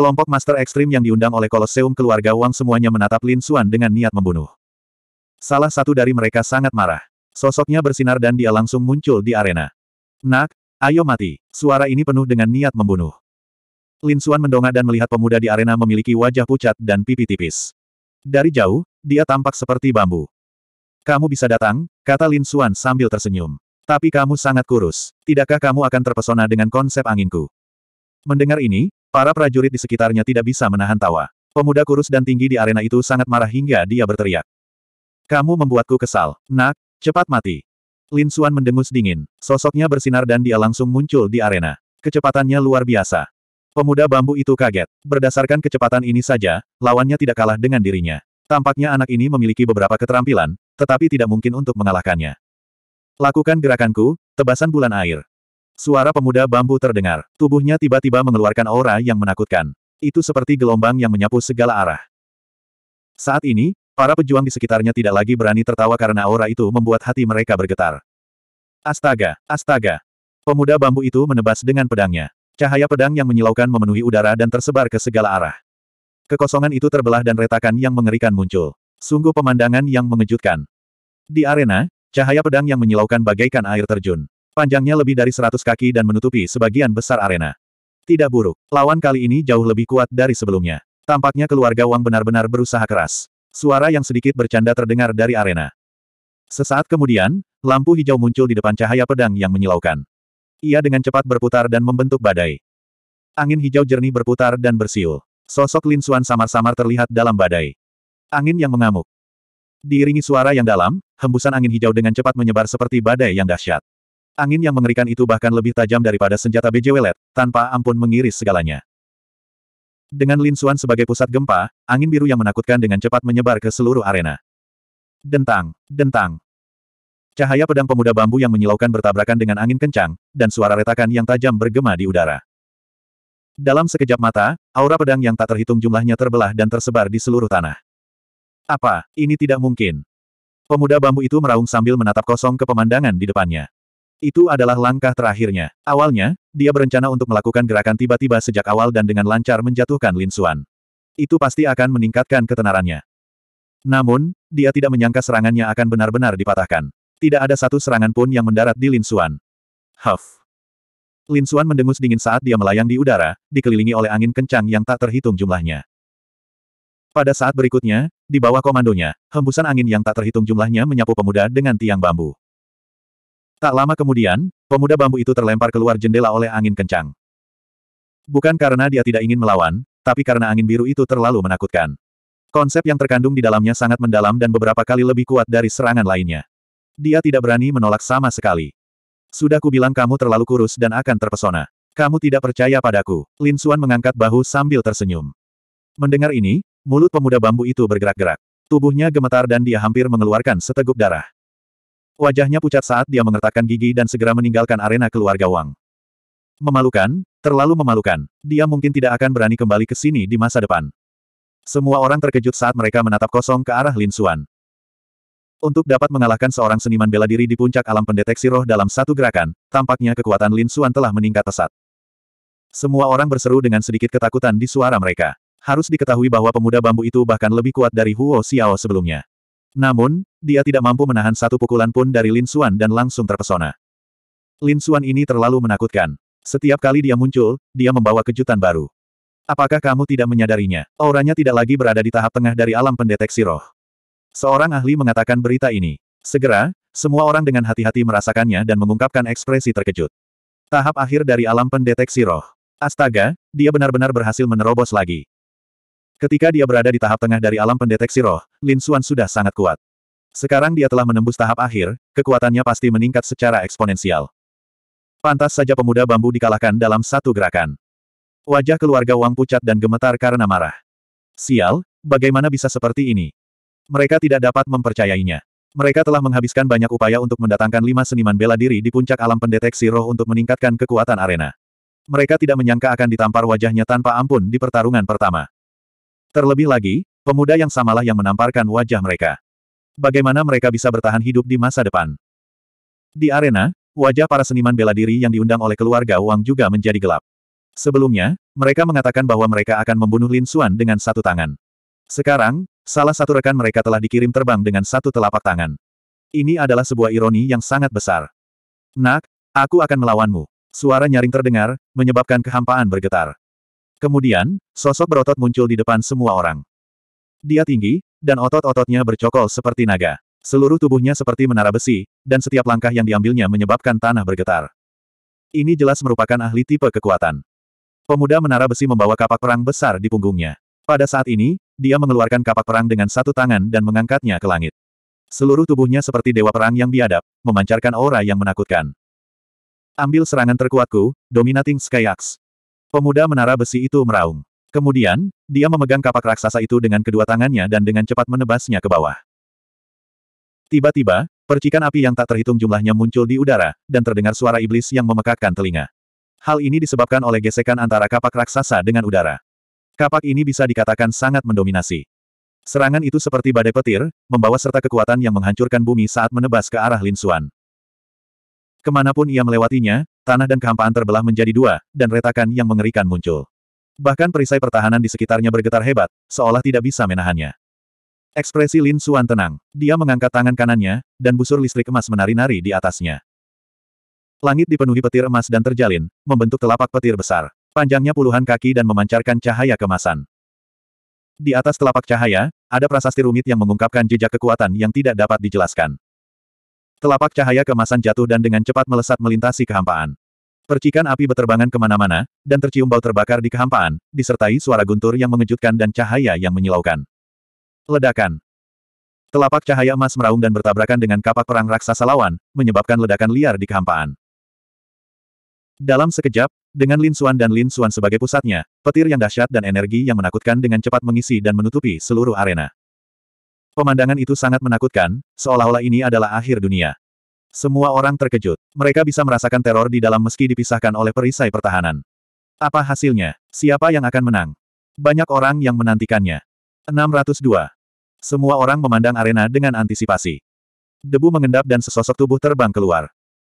Kelompok Master Ekstrim yang diundang oleh Koloseum keluarga Wang semuanya menatap Lin Xuan dengan niat membunuh. Salah satu dari mereka sangat marah. Sosoknya bersinar dan dia langsung muncul di arena. Nak, ayo mati. Suara ini penuh dengan niat membunuh. Lin Xuan mendongak dan melihat pemuda di arena memiliki wajah pucat dan pipi tipis. Dari jauh, dia tampak seperti bambu. Kamu bisa datang, kata Lin Xuan sambil tersenyum. Tapi kamu sangat kurus. Tidakkah kamu akan terpesona dengan konsep anginku? Mendengar ini, Para prajurit di sekitarnya tidak bisa menahan tawa. Pemuda kurus dan tinggi di arena itu sangat marah hingga dia berteriak. Kamu membuatku kesal, nak, cepat mati. Lin Xuan mendengus dingin, sosoknya bersinar dan dia langsung muncul di arena. Kecepatannya luar biasa. Pemuda bambu itu kaget. Berdasarkan kecepatan ini saja, lawannya tidak kalah dengan dirinya. Tampaknya anak ini memiliki beberapa keterampilan, tetapi tidak mungkin untuk mengalahkannya. Lakukan gerakanku, tebasan bulan air. Suara pemuda bambu terdengar. Tubuhnya tiba-tiba mengeluarkan aura yang menakutkan. Itu seperti gelombang yang menyapu segala arah. Saat ini, para pejuang di sekitarnya tidak lagi berani tertawa karena aura itu membuat hati mereka bergetar. Astaga, astaga. Pemuda bambu itu menebas dengan pedangnya. Cahaya pedang yang menyilaukan memenuhi udara dan tersebar ke segala arah. Kekosongan itu terbelah dan retakan yang mengerikan muncul. Sungguh pemandangan yang mengejutkan. Di arena, cahaya pedang yang menyilaukan bagaikan air terjun. Panjangnya lebih dari 100 kaki dan menutupi sebagian besar arena. Tidak buruk, lawan kali ini jauh lebih kuat dari sebelumnya. Tampaknya keluarga Wang benar-benar berusaha keras. Suara yang sedikit bercanda terdengar dari arena. Sesaat kemudian, lampu hijau muncul di depan cahaya pedang yang menyilaukan. Ia dengan cepat berputar dan membentuk badai. Angin hijau jernih berputar dan bersiul. Sosok Lin Xuan samar-samar terlihat dalam badai. Angin yang mengamuk. Diiringi suara yang dalam, hembusan angin hijau dengan cepat menyebar seperti badai yang dahsyat. Angin yang mengerikan itu bahkan lebih tajam daripada senjata bejewelet, tanpa ampun mengiris segalanya. Dengan Lin Xuan sebagai pusat gempa, angin biru yang menakutkan dengan cepat menyebar ke seluruh arena. Dentang, dentang. Cahaya pedang pemuda bambu yang menyilaukan bertabrakan dengan angin kencang, dan suara retakan yang tajam bergema di udara. Dalam sekejap mata, aura pedang yang tak terhitung jumlahnya terbelah dan tersebar di seluruh tanah. Apa, ini tidak mungkin. Pemuda bambu itu meraung sambil menatap kosong ke pemandangan di depannya. Itu adalah langkah terakhirnya. Awalnya, dia berencana untuk melakukan gerakan tiba-tiba sejak awal dan dengan lancar menjatuhkan Lin Xuan. Itu pasti akan meningkatkan ketenarannya. Namun, dia tidak menyangka serangannya akan benar-benar dipatahkan. Tidak ada satu serangan pun yang mendarat di Lin Xuan. Huff. Lin Xuan mendengus dingin saat dia melayang di udara, dikelilingi oleh angin kencang yang tak terhitung jumlahnya. Pada saat berikutnya, di bawah komandonya, hembusan angin yang tak terhitung jumlahnya menyapu pemuda dengan tiang bambu. Tak lama kemudian, pemuda bambu itu terlempar keluar jendela oleh angin kencang. Bukan karena dia tidak ingin melawan, tapi karena angin biru itu terlalu menakutkan. Konsep yang terkandung di dalamnya sangat mendalam dan beberapa kali lebih kuat dari serangan lainnya. Dia tidak berani menolak sama sekali. Sudah kubilang kamu terlalu kurus dan akan terpesona. Kamu tidak percaya padaku. Lin Xuan mengangkat bahu sambil tersenyum. Mendengar ini, mulut pemuda bambu itu bergerak-gerak. Tubuhnya gemetar dan dia hampir mengeluarkan seteguk darah. Wajahnya pucat saat dia mengertakkan gigi dan segera meninggalkan arena keluarga Wang. Memalukan, terlalu memalukan. Dia mungkin tidak akan berani kembali ke sini di masa depan. Semua orang terkejut saat mereka menatap kosong ke arah Lin Xuan. Untuk dapat mengalahkan seorang seniman bela diri di puncak alam pendeteksi roh dalam satu gerakan, tampaknya kekuatan Lin Xuan telah meningkat pesat. Semua orang berseru dengan sedikit ketakutan di suara mereka. Harus diketahui bahwa pemuda bambu itu bahkan lebih kuat dari Huo Xiao sebelumnya. Namun, dia tidak mampu menahan satu pukulan pun dari Lin Xuan dan langsung terpesona. Lin Xuan ini terlalu menakutkan. Setiap kali dia muncul, dia membawa kejutan baru. Apakah kamu tidak menyadarinya? Auranya tidak lagi berada di tahap tengah dari alam pendeteksi roh. Seorang ahli mengatakan berita ini. Segera, semua orang dengan hati-hati merasakannya dan mengungkapkan ekspresi terkejut. Tahap akhir dari alam pendeteksi roh. Astaga, dia benar-benar berhasil menerobos lagi. Ketika dia berada di tahap tengah dari alam pendeteksi roh, Lin Xuan sudah sangat kuat. Sekarang dia telah menembus tahap akhir, kekuatannya pasti meningkat secara eksponensial. Pantas saja pemuda bambu dikalahkan dalam satu gerakan. Wajah keluarga Wang pucat dan gemetar karena marah. Sial, bagaimana bisa seperti ini? Mereka tidak dapat mempercayainya. Mereka telah menghabiskan banyak upaya untuk mendatangkan lima seniman bela diri di puncak alam pendeteksi roh untuk meningkatkan kekuatan arena. Mereka tidak menyangka akan ditampar wajahnya tanpa ampun di pertarungan pertama. Terlebih lagi, pemuda yang samalah yang menamparkan wajah mereka. Bagaimana mereka bisa bertahan hidup di masa depan? Di arena, wajah para seniman bela diri yang diundang oleh keluarga Wang juga menjadi gelap. Sebelumnya, mereka mengatakan bahwa mereka akan membunuh Lin Xuan dengan satu tangan. Sekarang, salah satu rekan mereka telah dikirim terbang dengan satu telapak tangan. Ini adalah sebuah ironi yang sangat besar. Nak, aku akan melawanmu. Suara nyaring terdengar, menyebabkan kehampaan bergetar. Kemudian, sosok berotot muncul di depan semua orang. Dia tinggi, dan otot-ototnya bercokol seperti naga. Seluruh tubuhnya seperti menara besi, dan setiap langkah yang diambilnya menyebabkan tanah bergetar. Ini jelas merupakan ahli tipe kekuatan. Pemuda menara besi membawa kapak perang besar di punggungnya. Pada saat ini, dia mengeluarkan kapak perang dengan satu tangan dan mengangkatnya ke langit. Seluruh tubuhnya seperti dewa perang yang biadab, memancarkan aura yang menakutkan. Ambil serangan terkuatku, Dominating Sky Axe. Pemuda menara besi itu meraung. Kemudian, dia memegang kapak raksasa itu dengan kedua tangannya dan dengan cepat menebasnya ke bawah. Tiba-tiba, percikan api yang tak terhitung jumlahnya muncul di udara, dan terdengar suara iblis yang memekakkan telinga. Hal ini disebabkan oleh gesekan antara kapak raksasa dengan udara. Kapak ini bisa dikatakan sangat mendominasi. Serangan itu seperti badai petir, membawa serta kekuatan yang menghancurkan bumi saat menebas ke arah Lin Xuan. Kemanapun ia melewatinya, tanah dan kehampaan terbelah menjadi dua, dan retakan yang mengerikan muncul. Bahkan perisai pertahanan di sekitarnya bergetar hebat, seolah tidak bisa menahannya. Ekspresi Lin Xuan tenang. Dia mengangkat tangan kanannya, dan busur listrik emas menari-nari di atasnya. Langit dipenuhi petir emas dan terjalin, membentuk telapak petir besar. Panjangnya puluhan kaki dan memancarkan cahaya kemasan. Di atas telapak cahaya, ada prasasti rumit yang mengungkapkan jejak kekuatan yang tidak dapat dijelaskan. Telapak cahaya kemasan jatuh dan dengan cepat melesat melintasi kehampaan. Percikan api beterbangan kemana-mana, dan tercium bau terbakar di kehampaan, disertai suara guntur yang mengejutkan dan cahaya yang menyilaukan. Ledakan. Telapak cahaya emas meraung dan bertabrakan dengan kapak perang raksasa lawan, menyebabkan ledakan liar di kehampaan. Dalam sekejap, dengan Lin Suan dan Lin Suan sebagai pusatnya, petir yang dahsyat dan energi yang menakutkan dengan cepat mengisi dan menutupi seluruh arena. Pemandangan itu sangat menakutkan, seolah-olah ini adalah akhir dunia. Semua orang terkejut. Mereka bisa merasakan teror di dalam meski dipisahkan oleh perisai pertahanan. Apa hasilnya? Siapa yang akan menang? Banyak orang yang menantikannya. 602. Semua orang memandang arena dengan antisipasi. Debu mengendap dan sesosok tubuh terbang keluar.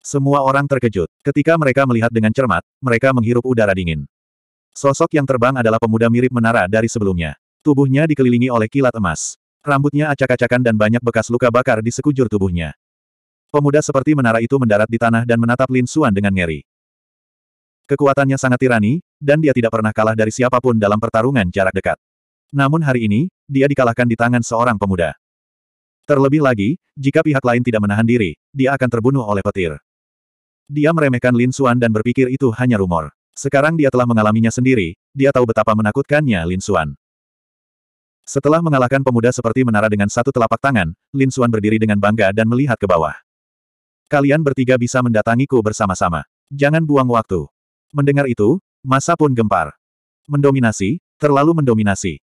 Semua orang terkejut. Ketika mereka melihat dengan cermat, mereka menghirup udara dingin. Sosok yang terbang adalah pemuda mirip menara dari sebelumnya. Tubuhnya dikelilingi oleh kilat emas. Rambutnya acak-acakan dan banyak bekas luka bakar di sekujur tubuhnya. Pemuda seperti menara itu mendarat di tanah dan menatap Lin Suan dengan ngeri. Kekuatannya sangat tirani, dan dia tidak pernah kalah dari siapapun dalam pertarungan jarak dekat. Namun hari ini, dia dikalahkan di tangan seorang pemuda. Terlebih lagi, jika pihak lain tidak menahan diri, dia akan terbunuh oleh petir. Dia meremehkan Lin Suan dan berpikir itu hanya rumor. Sekarang dia telah mengalaminya sendiri, dia tahu betapa menakutkannya Lin Suan. Setelah mengalahkan pemuda seperti menara dengan satu telapak tangan, Lin Xuan berdiri dengan bangga dan melihat ke bawah. Kalian bertiga bisa mendatangiku bersama-sama. Jangan buang waktu. Mendengar itu, masa pun gempar. Mendominasi, terlalu mendominasi.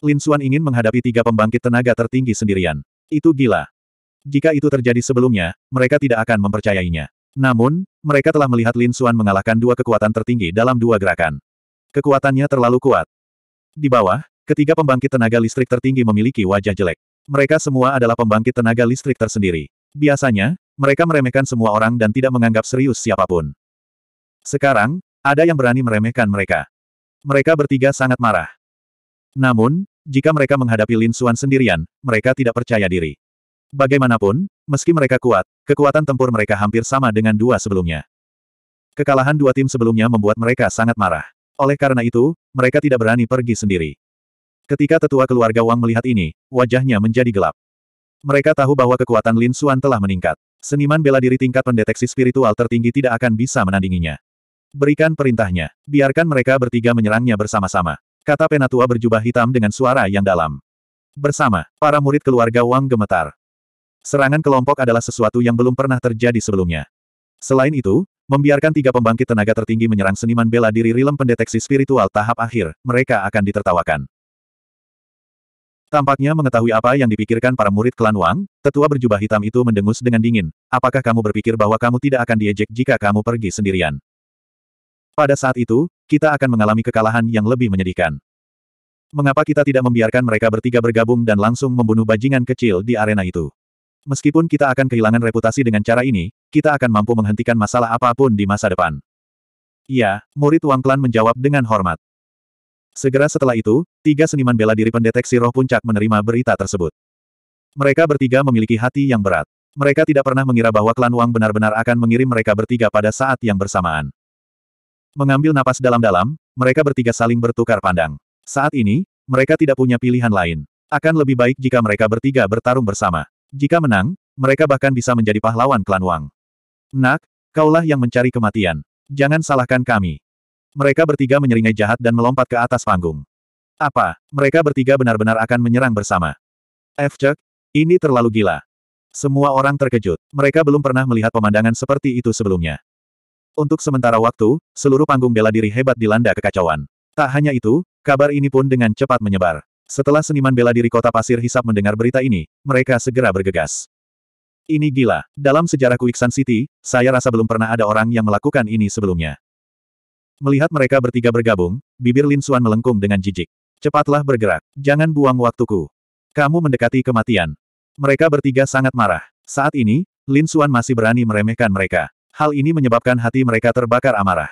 Lin Xuan ingin menghadapi tiga pembangkit tenaga tertinggi sendirian. Itu gila. Jika itu terjadi sebelumnya, mereka tidak akan mempercayainya. Namun, mereka telah melihat Lin Xuan mengalahkan dua kekuatan tertinggi dalam dua gerakan. Kekuatannya terlalu kuat. Di bawah, Ketiga pembangkit tenaga listrik tertinggi memiliki wajah jelek. Mereka semua adalah pembangkit tenaga listrik tersendiri. Biasanya, mereka meremehkan semua orang dan tidak menganggap serius siapapun. Sekarang, ada yang berani meremehkan mereka. Mereka bertiga sangat marah. Namun, jika mereka menghadapi Lin Suan sendirian, mereka tidak percaya diri. Bagaimanapun, meski mereka kuat, kekuatan tempur mereka hampir sama dengan dua sebelumnya. Kekalahan dua tim sebelumnya membuat mereka sangat marah. Oleh karena itu, mereka tidak berani pergi sendiri. Ketika tetua keluarga Wang melihat ini, wajahnya menjadi gelap. Mereka tahu bahwa kekuatan Lin Xuan telah meningkat. Seniman bela diri tingkat pendeteksi spiritual tertinggi tidak akan bisa menandinginya. Berikan perintahnya. Biarkan mereka bertiga menyerangnya bersama-sama. Kata penatua berjubah hitam dengan suara yang dalam. Bersama, para murid keluarga Wang gemetar. Serangan kelompok adalah sesuatu yang belum pernah terjadi sebelumnya. Selain itu, membiarkan tiga pembangkit tenaga tertinggi menyerang seniman bela diri rilem pendeteksi spiritual tahap akhir, mereka akan ditertawakan. Tampaknya mengetahui apa yang dipikirkan para murid klan Wang, tetua berjubah hitam itu mendengus dengan dingin. Apakah kamu berpikir bahwa kamu tidak akan diejek jika kamu pergi sendirian? Pada saat itu, kita akan mengalami kekalahan yang lebih menyedihkan. Mengapa kita tidak membiarkan mereka bertiga bergabung dan langsung membunuh bajingan kecil di arena itu? Meskipun kita akan kehilangan reputasi dengan cara ini, kita akan mampu menghentikan masalah apapun di masa depan. Iya, murid Wang Klan menjawab dengan hormat. Segera setelah itu, tiga seniman bela diri pendeteksi roh puncak menerima berita tersebut. Mereka bertiga memiliki hati yang berat. Mereka tidak pernah mengira bahwa klan Wang benar-benar akan mengirim mereka bertiga pada saat yang bersamaan. Mengambil napas dalam-dalam, mereka bertiga saling bertukar pandang. Saat ini, mereka tidak punya pilihan lain. Akan lebih baik jika mereka bertiga bertarung bersama. Jika menang, mereka bahkan bisa menjadi pahlawan klan Wang. Nak, kaulah yang mencari kematian. Jangan salahkan kami. Mereka bertiga menyeringai jahat dan melompat ke atas panggung. Apa? Mereka bertiga benar-benar akan menyerang bersama. F. Chuck, ini terlalu gila. Semua orang terkejut. Mereka belum pernah melihat pemandangan seperti itu sebelumnya. Untuk sementara waktu, seluruh panggung bela diri hebat dilanda kekacauan. Tak hanya itu, kabar ini pun dengan cepat menyebar. Setelah seniman bela diri kota pasir hisap mendengar berita ini, mereka segera bergegas. Ini gila. Dalam sejarah Kuiksan City, saya rasa belum pernah ada orang yang melakukan ini sebelumnya. Melihat mereka bertiga bergabung, bibir Lin Suan melengkung dengan jijik. Cepatlah bergerak, jangan buang waktuku. Kamu mendekati kematian. Mereka bertiga sangat marah. Saat ini, Lin Suan masih berani meremehkan mereka. Hal ini menyebabkan hati mereka terbakar amarah.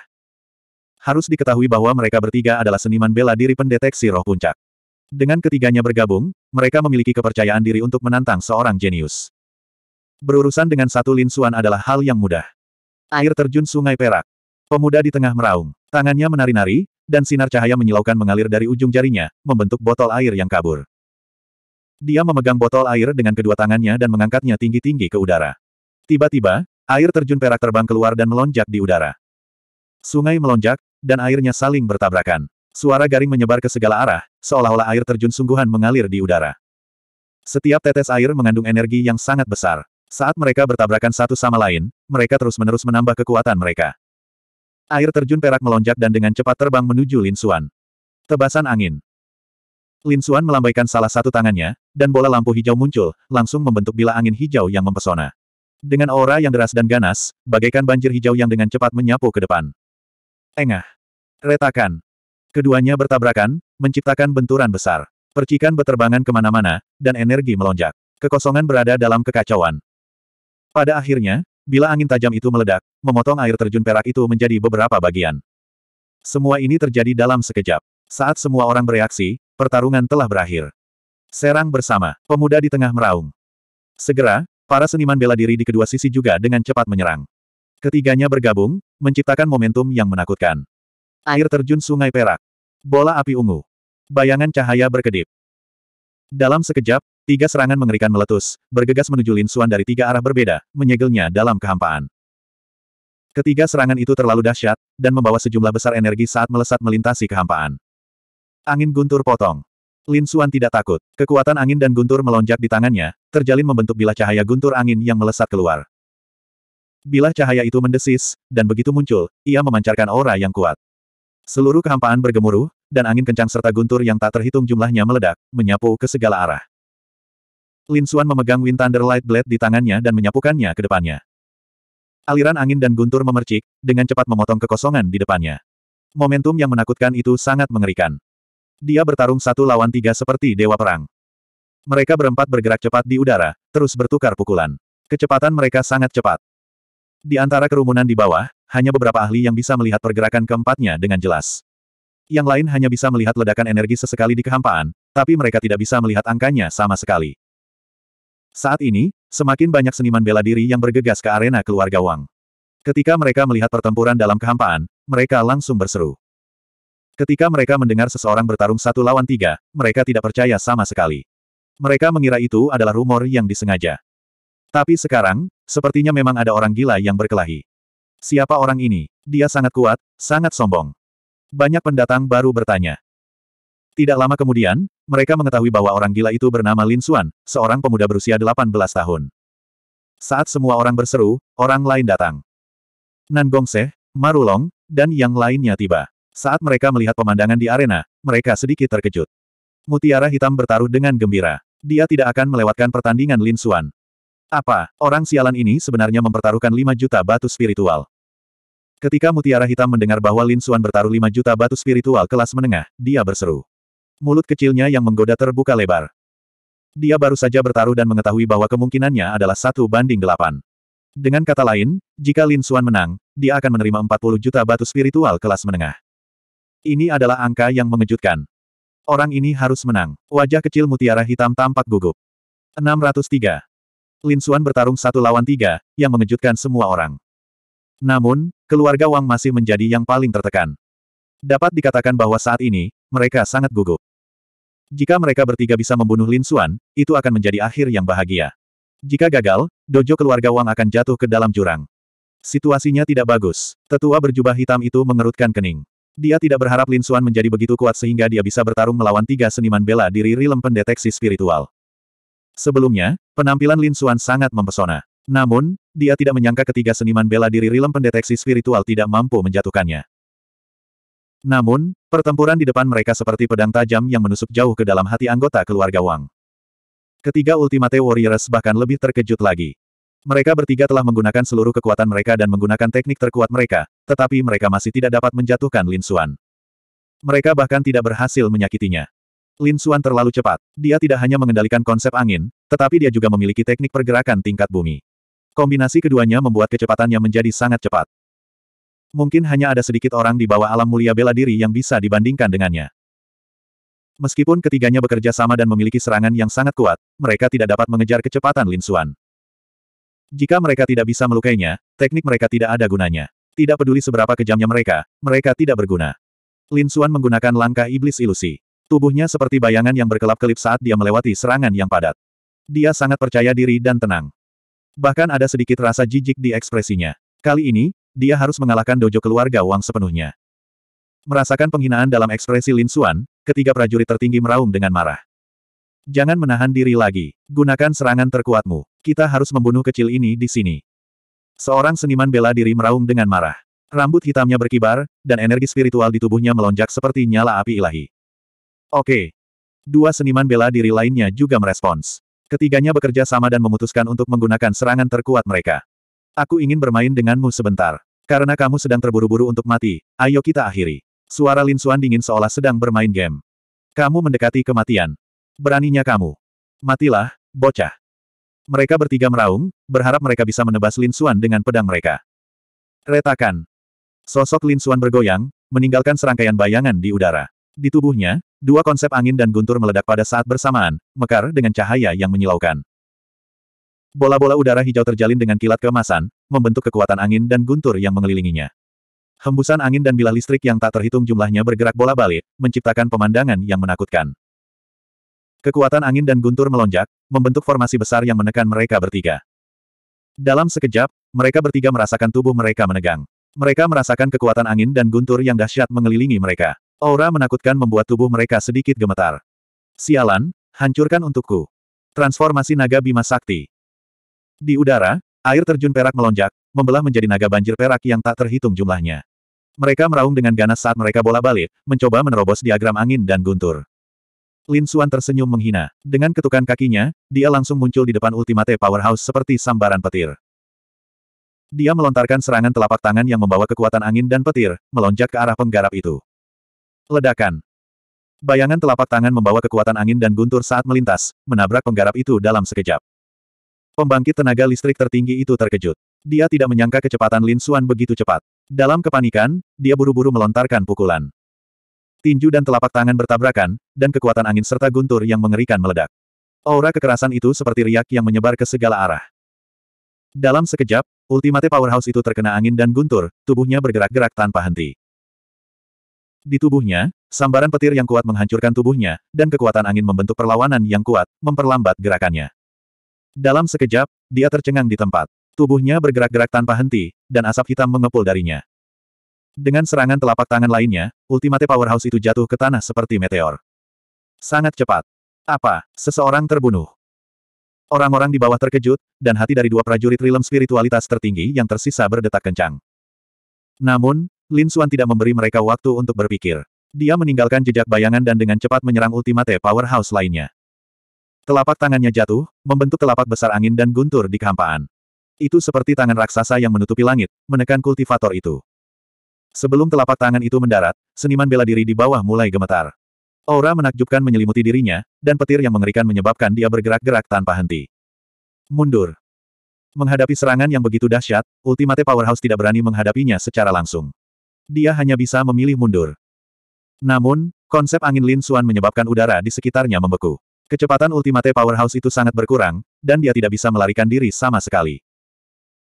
Harus diketahui bahwa mereka bertiga adalah seniman bela diri pendeteksi roh puncak. Dengan ketiganya bergabung, mereka memiliki kepercayaan diri untuk menantang seorang jenius. Berurusan dengan satu Lin Suan adalah hal yang mudah. Air terjun Sungai Perak. Pemuda di tengah meraung. Tangannya menari-nari, dan sinar cahaya menyilaukan mengalir dari ujung jarinya, membentuk botol air yang kabur. Dia memegang botol air dengan kedua tangannya dan mengangkatnya tinggi-tinggi ke udara. Tiba-tiba, air terjun perak terbang keluar dan melonjak di udara. Sungai melonjak, dan airnya saling bertabrakan. Suara garing menyebar ke segala arah, seolah-olah air terjun sungguhan mengalir di udara. Setiap tetes air mengandung energi yang sangat besar. Saat mereka bertabrakan satu sama lain, mereka terus-menerus menambah kekuatan mereka. Air terjun perak melonjak dan dengan cepat terbang menuju Lin Xuan. Tebasan angin. Lin Xuan melambaikan salah satu tangannya, dan bola lampu hijau muncul, langsung membentuk bila angin hijau yang mempesona. Dengan aura yang deras dan ganas, bagaikan banjir hijau yang dengan cepat menyapu ke depan. Engah. Retakan. Keduanya bertabrakan, menciptakan benturan besar. Percikan beterbangan kemana-mana, dan energi melonjak. Kekosongan berada dalam kekacauan. Pada akhirnya, Bila angin tajam itu meledak, memotong air terjun perak itu menjadi beberapa bagian. Semua ini terjadi dalam sekejap. Saat semua orang bereaksi, pertarungan telah berakhir. Serang bersama, pemuda di tengah meraung. Segera, para seniman bela diri di kedua sisi juga dengan cepat menyerang. Ketiganya bergabung, menciptakan momentum yang menakutkan. Air terjun sungai perak. Bola api ungu. Bayangan cahaya berkedip. Dalam sekejap, Tiga serangan mengerikan meletus, bergegas menuju Lin Xuan dari tiga arah berbeda, menyegelnya dalam kehampaan. Ketiga serangan itu terlalu dahsyat, dan membawa sejumlah besar energi saat melesat melintasi kehampaan. Angin guntur potong. Lin Xuan tidak takut. Kekuatan angin dan guntur melonjak di tangannya, terjalin membentuk bilah cahaya guntur angin yang melesat keluar. Bilah cahaya itu mendesis, dan begitu muncul, ia memancarkan aura yang kuat. Seluruh kehampaan bergemuruh, dan angin kencang serta guntur yang tak terhitung jumlahnya meledak, menyapu ke segala arah. Lin Xuan memegang Wind Thunder Light Blade di tangannya dan menyapukannya ke depannya. Aliran angin dan guntur memercik, dengan cepat memotong kekosongan di depannya. Momentum yang menakutkan itu sangat mengerikan. Dia bertarung satu lawan tiga seperti dewa perang. Mereka berempat bergerak cepat di udara, terus bertukar pukulan. Kecepatan mereka sangat cepat. Di antara kerumunan di bawah, hanya beberapa ahli yang bisa melihat pergerakan keempatnya dengan jelas. Yang lain hanya bisa melihat ledakan energi sesekali di kehampaan, tapi mereka tidak bisa melihat angkanya sama sekali. Saat ini, semakin banyak seniman bela diri yang bergegas ke arena keluarga Wang. Ketika mereka melihat pertempuran dalam kehampaan, mereka langsung berseru. Ketika mereka mendengar seseorang bertarung satu lawan tiga, mereka tidak percaya sama sekali. Mereka mengira itu adalah rumor yang disengaja. Tapi sekarang, sepertinya memang ada orang gila yang berkelahi. Siapa orang ini? Dia sangat kuat, sangat sombong. Banyak pendatang baru bertanya. Tidak lama kemudian, mereka mengetahui bahwa orang gila itu bernama Lin Xuan, seorang pemuda berusia 18 tahun. Saat semua orang berseru, orang lain datang. Nan Gongseh, Marulong, dan yang lainnya tiba. Saat mereka melihat pemandangan di arena, mereka sedikit terkejut. Mutiara hitam bertaruh dengan gembira. Dia tidak akan melewatkan pertandingan Lin Xuan. Apa, orang sialan ini sebenarnya mempertaruhkan 5 juta batu spiritual. Ketika mutiara hitam mendengar bahwa Lin Xuan bertaruh 5 juta batu spiritual kelas menengah, dia berseru. Mulut kecilnya yang menggoda terbuka lebar. Dia baru saja bertaruh dan mengetahui bahwa kemungkinannya adalah satu banding delapan. Dengan kata lain, jika Lin Suan menang, dia akan menerima 40 juta batu spiritual kelas menengah. Ini adalah angka yang mengejutkan. Orang ini harus menang. Wajah kecil mutiara hitam tampak gugup. 603. Lin Suan bertarung satu lawan tiga, yang mengejutkan semua orang. Namun, keluarga Wang masih menjadi yang paling tertekan. Dapat dikatakan bahwa saat ini, mereka sangat gugup. Jika mereka bertiga bisa membunuh Lin Xuan, itu akan menjadi akhir yang bahagia. Jika gagal, dojo keluarga Wang akan jatuh ke dalam jurang. Situasinya tidak bagus. Tetua berjubah hitam itu mengerutkan kening. Dia tidak berharap Lin Xuan menjadi begitu kuat sehingga dia bisa bertarung melawan tiga seniman bela diri rilem pendeteksi spiritual. Sebelumnya, penampilan Lin Xuan sangat mempesona. Namun, dia tidak menyangka ketiga seniman bela diri rilem pendeteksi spiritual tidak mampu menjatuhkannya. Namun, pertempuran di depan mereka seperti pedang tajam yang menusuk jauh ke dalam hati anggota keluarga Wang. Ketiga Ultimate Warriors bahkan lebih terkejut lagi. Mereka bertiga telah menggunakan seluruh kekuatan mereka dan menggunakan teknik terkuat mereka, tetapi mereka masih tidak dapat menjatuhkan Lin Xuan. Mereka bahkan tidak berhasil menyakitinya. Lin Xuan terlalu cepat. Dia tidak hanya mengendalikan konsep angin, tetapi dia juga memiliki teknik pergerakan tingkat bumi. Kombinasi keduanya membuat kecepatannya menjadi sangat cepat. Mungkin hanya ada sedikit orang di bawah alam mulia bela diri yang bisa dibandingkan dengannya. Meskipun ketiganya bekerja sama dan memiliki serangan yang sangat kuat, mereka tidak dapat mengejar kecepatan Lin Xuan. Jika mereka tidak bisa melukainya, teknik mereka tidak ada gunanya. Tidak peduli seberapa kejamnya mereka, mereka tidak berguna. Lin Xuan menggunakan langkah iblis ilusi. Tubuhnya seperti bayangan yang berkelap-kelip saat dia melewati serangan yang padat. Dia sangat percaya diri dan tenang. Bahkan ada sedikit rasa jijik di ekspresinya. Kali ini, dia harus mengalahkan dojo keluarga Wang sepenuhnya. Merasakan penghinaan dalam ekspresi Lin Xuan, ketiga prajurit tertinggi meraung dengan marah. Jangan menahan diri lagi. Gunakan serangan terkuatmu. Kita harus membunuh kecil ini di sini. Seorang seniman bela diri meraung dengan marah. Rambut hitamnya berkibar, dan energi spiritual di tubuhnya melonjak seperti nyala api ilahi. Oke. Dua seniman bela diri lainnya juga merespons. Ketiganya bekerja sama dan memutuskan untuk menggunakan serangan terkuat mereka. Aku ingin bermain denganmu sebentar. Karena kamu sedang terburu-buru untuk mati, ayo kita akhiri. Suara Lin Suan dingin seolah sedang bermain game. Kamu mendekati kematian. Beraninya kamu. Matilah, bocah. Mereka bertiga meraung, berharap mereka bisa menebas Lin Suan dengan pedang mereka. Retakan. Sosok Lin Suan bergoyang, meninggalkan serangkaian bayangan di udara. Di tubuhnya, dua konsep angin dan guntur meledak pada saat bersamaan, mekar dengan cahaya yang menyilaukan. Bola-bola udara hijau terjalin dengan kilat keemasan, membentuk kekuatan angin dan guntur yang mengelilinginya. Hembusan angin dan bilah listrik yang tak terhitung jumlahnya bergerak bola balik, menciptakan pemandangan yang menakutkan. Kekuatan angin dan guntur melonjak, membentuk formasi besar yang menekan mereka bertiga. Dalam sekejap, mereka bertiga merasakan tubuh mereka menegang. Mereka merasakan kekuatan angin dan guntur yang dahsyat mengelilingi mereka. Aura menakutkan membuat tubuh mereka sedikit gemetar. Sialan, hancurkan untukku. Transformasi naga Bima Sakti. Di udara, air terjun perak melonjak, membelah menjadi naga banjir perak yang tak terhitung jumlahnya. Mereka meraung dengan ganas saat mereka bola balik, mencoba menerobos diagram angin dan guntur. Lin Xuan tersenyum menghina. Dengan ketukan kakinya, dia langsung muncul di depan Ultimate Powerhouse seperti sambaran petir. Dia melontarkan serangan telapak tangan yang membawa kekuatan angin dan petir, melonjak ke arah penggarap itu. Ledakan. Bayangan telapak tangan membawa kekuatan angin dan guntur saat melintas, menabrak penggarap itu dalam sekejap. Pembangkit tenaga listrik tertinggi itu terkejut. Dia tidak menyangka kecepatan Lin Xuan begitu cepat. Dalam kepanikan, dia buru-buru melontarkan pukulan. Tinju dan telapak tangan bertabrakan, dan kekuatan angin serta guntur yang mengerikan meledak. Aura kekerasan itu seperti riak yang menyebar ke segala arah. Dalam sekejap, ultimate powerhouse itu terkena angin dan guntur, tubuhnya bergerak-gerak tanpa henti. Di tubuhnya, sambaran petir yang kuat menghancurkan tubuhnya, dan kekuatan angin membentuk perlawanan yang kuat, memperlambat gerakannya. Dalam sekejap, dia tercengang di tempat. Tubuhnya bergerak-gerak tanpa henti, dan asap hitam mengepul darinya. Dengan serangan telapak tangan lainnya, ultimate powerhouse itu jatuh ke tanah seperti meteor. Sangat cepat. Apa, seseorang terbunuh? Orang-orang di bawah terkejut, dan hati dari dua prajurit rilem spiritualitas tertinggi yang tersisa berdetak kencang. Namun, Lin Xuan tidak memberi mereka waktu untuk berpikir. Dia meninggalkan jejak bayangan dan dengan cepat menyerang ultimate powerhouse lainnya. Telapak tangannya jatuh, membentuk telapak besar angin dan guntur di kehampaan. Itu seperti tangan raksasa yang menutupi langit, menekan kultivator itu. Sebelum telapak tangan itu mendarat, seniman bela diri di bawah mulai gemetar. Aura menakjubkan menyelimuti dirinya, dan petir yang mengerikan menyebabkan dia bergerak-gerak tanpa henti. Mundur. Menghadapi serangan yang begitu dahsyat, Ultimate Powerhouse tidak berani menghadapinya secara langsung. Dia hanya bisa memilih mundur. Namun, konsep angin Lin Suan menyebabkan udara di sekitarnya membeku. Kecepatan Ultimate Powerhouse itu sangat berkurang, dan dia tidak bisa melarikan diri sama sekali.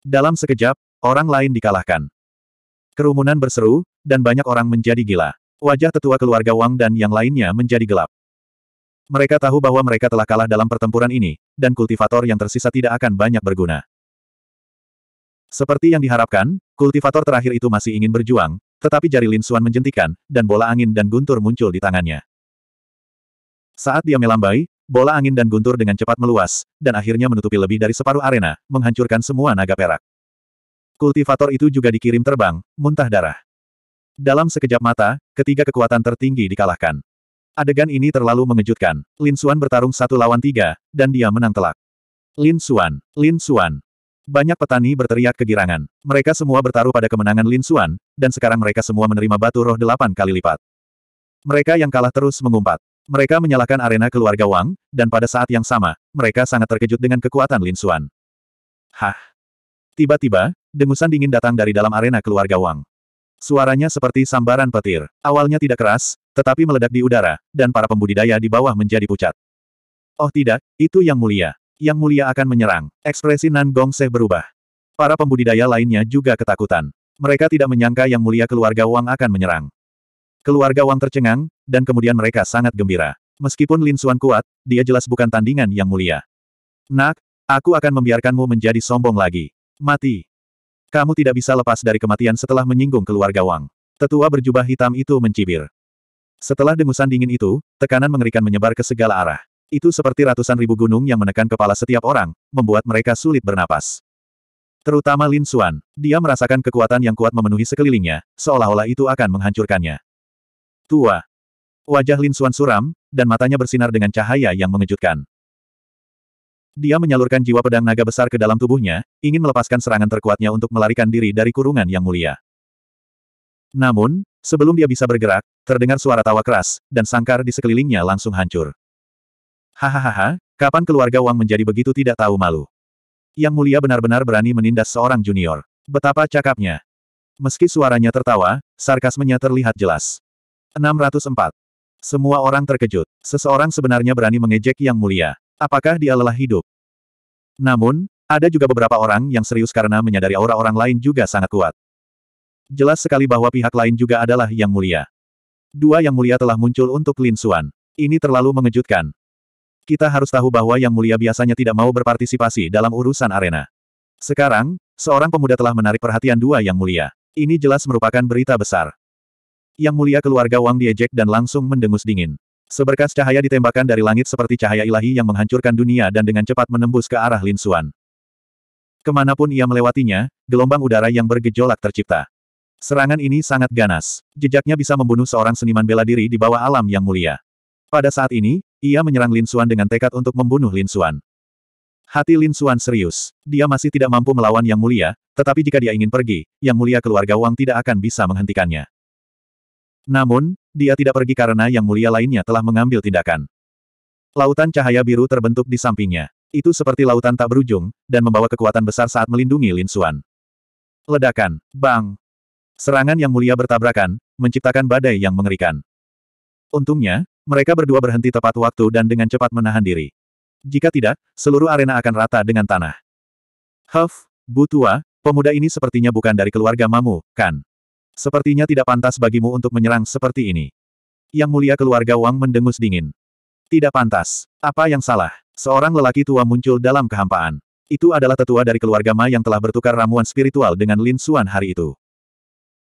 Dalam sekejap, orang lain dikalahkan. Kerumunan berseru, dan banyak orang menjadi gila. Wajah tetua keluarga Wang dan yang lainnya menjadi gelap. Mereka tahu bahwa mereka telah kalah dalam pertempuran ini, dan kultivator yang tersisa tidak akan banyak berguna. Seperti yang diharapkan, kultivator terakhir itu masih ingin berjuang, tetapi jari Lin Xuan menjentikan, dan bola angin dan guntur muncul di tangannya. Saat dia melambai, Bola angin dan guntur dengan cepat meluas, dan akhirnya menutupi lebih dari separuh arena, menghancurkan semua naga perak. Kultivator itu juga dikirim terbang, muntah darah. Dalam sekejap mata, ketiga kekuatan tertinggi dikalahkan. Adegan ini terlalu mengejutkan. Lin Xuan bertarung satu lawan tiga, dan dia menang telak. Lin Xuan, Lin Xuan. Banyak petani berteriak kegirangan. Mereka semua bertaruh pada kemenangan Lin Xuan, dan sekarang mereka semua menerima batu roh delapan kali lipat. Mereka yang kalah terus mengumpat. Mereka menyalahkan arena keluarga Wang, dan pada saat yang sama, mereka sangat terkejut dengan kekuatan Lin Xuan. Hah! Tiba-tiba, dengusan dingin datang dari dalam arena keluarga Wang. Suaranya seperti sambaran petir. Awalnya tidak keras, tetapi meledak di udara, dan para pembudidaya di bawah menjadi pucat. Oh tidak, itu Yang Mulia. Yang Mulia akan menyerang. Ekspresi Nan Gong Seh berubah. Para pembudidaya lainnya juga ketakutan. Mereka tidak menyangka Yang Mulia keluarga Wang akan menyerang. Keluarga Wang tercengang, dan kemudian mereka sangat gembira. Meskipun Lin Xuan kuat, dia jelas bukan tandingan yang mulia. Nak, aku akan membiarkanmu menjadi sombong lagi. Mati. Kamu tidak bisa lepas dari kematian setelah menyinggung keluarga Wang. Tetua berjubah hitam itu mencibir. Setelah dengusan dingin itu, tekanan mengerikan menyebar ke segala arah. Itu seperti ratusan ribu gunung yang menekan kepala setiap orang, membuat mereka sulit bernapas. Terutama Lin Xuan, dia merasakan kekuatan yang kuat memenuhi sekelilingnya, seolah-olah itu akan menghancurkannya tua. Wajah Lin Suan suram, dan matanya bersinar dengan cahaya yang mengejutkan. Dia menyalurkan jiwa pedang naga besar ke dalam tubuhnya, ingin melepaskan serangan terkuatnya untuk melarikan diri dari kurungan yang mulia. Namun, sebelum dia bisa bergerak, terdengar suara tawa keras, dan sangkar di sekelilingnya langsung hancur. Hahaha, kapan keluarga Wang menjadi begitu tidak tahu malu? Yang mulia benar-benar berani menindas seorang junior. Betapa cakapnya. Meski suaranya tertawa, sarkasmenya terlihat jelas. 604. Semua orang terkejut. Seseorang sebenarnya berani mengejek Yang Mulia. Apakah dia lelah hidup? Namun, ada juga beberapa orang yang serius karena menyadari aura orang lain juga sangat kuat. Jelas sekali bahwa pihak lain juga adalah Yang Mulia. Dua Yang Mulia telah muncul untuk Lin Xuan. Ini terlalu mengejutkan. Kita harus tahu bahwa Yang Mulia biasanya tidak mau berpartisipasi dalam urusan arena. Sekarang, seorang pemuda telah menarik perhatian dua Yang Mulia. Ini jelas merupakan berita besar. Yang mulia keluarga Wang diejek dan langsung mendengus dingin. Seberkas cahaya ditembakkan dari langit seperti cahaya ilahi yang menghancurkan dunia dan dengan cepat menembus ke arah Lin Xuan. Kemanapun ia melewatinya, gelombang udara yang bergejolak tercipta. Serangan ini sangat ganas. Jejaknya bisa membunuh seorang seniman bela diri di bawah alam yang mulia. Pada saat ini, ia menyerang Lin Xuan dengan tekad untuk membunuh Lin Xuan. Hati Lin Xuan serius. Dia masih tidak mampu melawan Yang Mulia, tetapi jika dia ingin pergi, Yang Mulia keluarga Wang tidak akan bisa menghentikannya. Namun, dia tidak pergi karena yang mulia lainnya telah mengambil tindakan. Lautan cahaya biru terbentuk di sampingnya. Itu seperti lautan tak berujung, dan membawa kekuatan besar saat melindungi Lin Xuan. Ledakan, bang! Serangan yang mulia bertabrakan, menciptakan badai yang mengerikan. Untungnya, mereka berdua berhenti tepat waktu dan dengan cepat menahan diri. Jika tidak, seluruh arena akan rata dengan tanah. Huff, Butua, pemuda ini sepertinya bukan dari keluarga Mamu, kan? Sepertinya tidak pantas bagimu untuk menyerang seperti ini. Yang mulia keluarga Wang mendengus dingin. Tidak pantas. Apa yang salah? Seorang lelaki tua muncul dalam kehampaan. Itu adalah tetua dari keluarga Ma yang telah bertukar ramuan spiritual dengan Lin Xuan hari itu.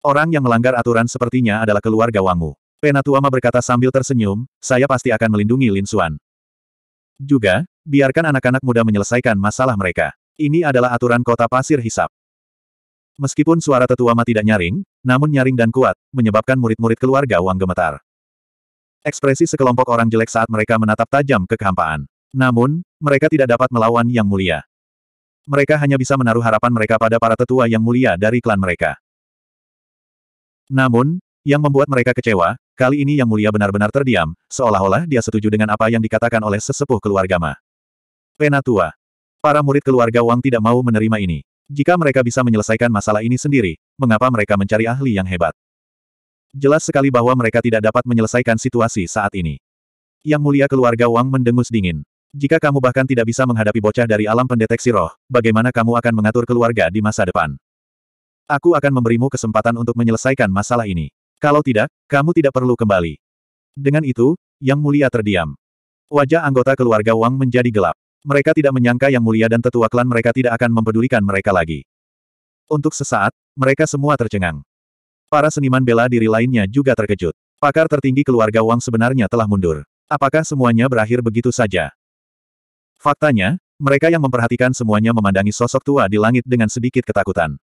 Orang yang melanggar aturan sepertinya adalah keluarga Wangmu. Penatua Ma berkata sambil tersenyum, saya pasti akan melindungi Lin Xuan. Juga, biarkan anak-anak muda menyelesaikan masalah mereka. Ini adalah aturan kota pasir hisap. Meskipun suara tetua Ma tidak nyaring, namun nyaring dan kuat, menyebabkan murid-murid keluarga Wang gemetar. Ekspresi sekelompok orang jelek saat mereka menatap tajam ke kehampaan. Namun, mereka tidak dapat melawan Yang Mulia. Mereka hanya bisa menaruh harapan mereka pada para tetua yang mulia dari klan mereka. Namun, yang membuat mereka kecewa, kali ini Yang Mulia benar-benar terdiam, seolah-olah dia setuju dengan apa yang dikatakan oleh sesepuh keluarga Ma. Penatua. Para murid keluarga Wang tidak mau menerima ini. Jika mereka bisa menyelesaikan masalah ini sendiri, mengapa mereka mencari ahli yang hebat? Jelas sekali bahwa mereka tidak dapat menyelesaikan situasi saat ini. Yang mulia keluarga Wang mendengus dingin. Jika kamu bahkan tidak bisa menghadapi bocah dari alam pendeteksi roh, bagaimana kamu akan mengatur keluarga di masa depan? Aku akan memberimu kesempatan untuk menyelesaikan masalah ini. Kalau tidak, kamu tidak perlu kembali. Dengan itu, Yang Mulia terdiam. Wajah anggota keluarga Wang menjadi gelap. Mereka tidak menyangka yang mulia dan tetua klan mereka tidak akan mempedulikan mereka lagi. Untuk sesaat, mereka semua tercengang. Para seniman bela diri lainnya juga terkejut. Pakar tertinggi keluarga Wang sebenarnya telah mundur. Apakah semuanya berakhir begitu saja? Faktanya, mereka yang memperhatikan semuanya memandangi sosok tua di langit dengan sedikit ketakutan.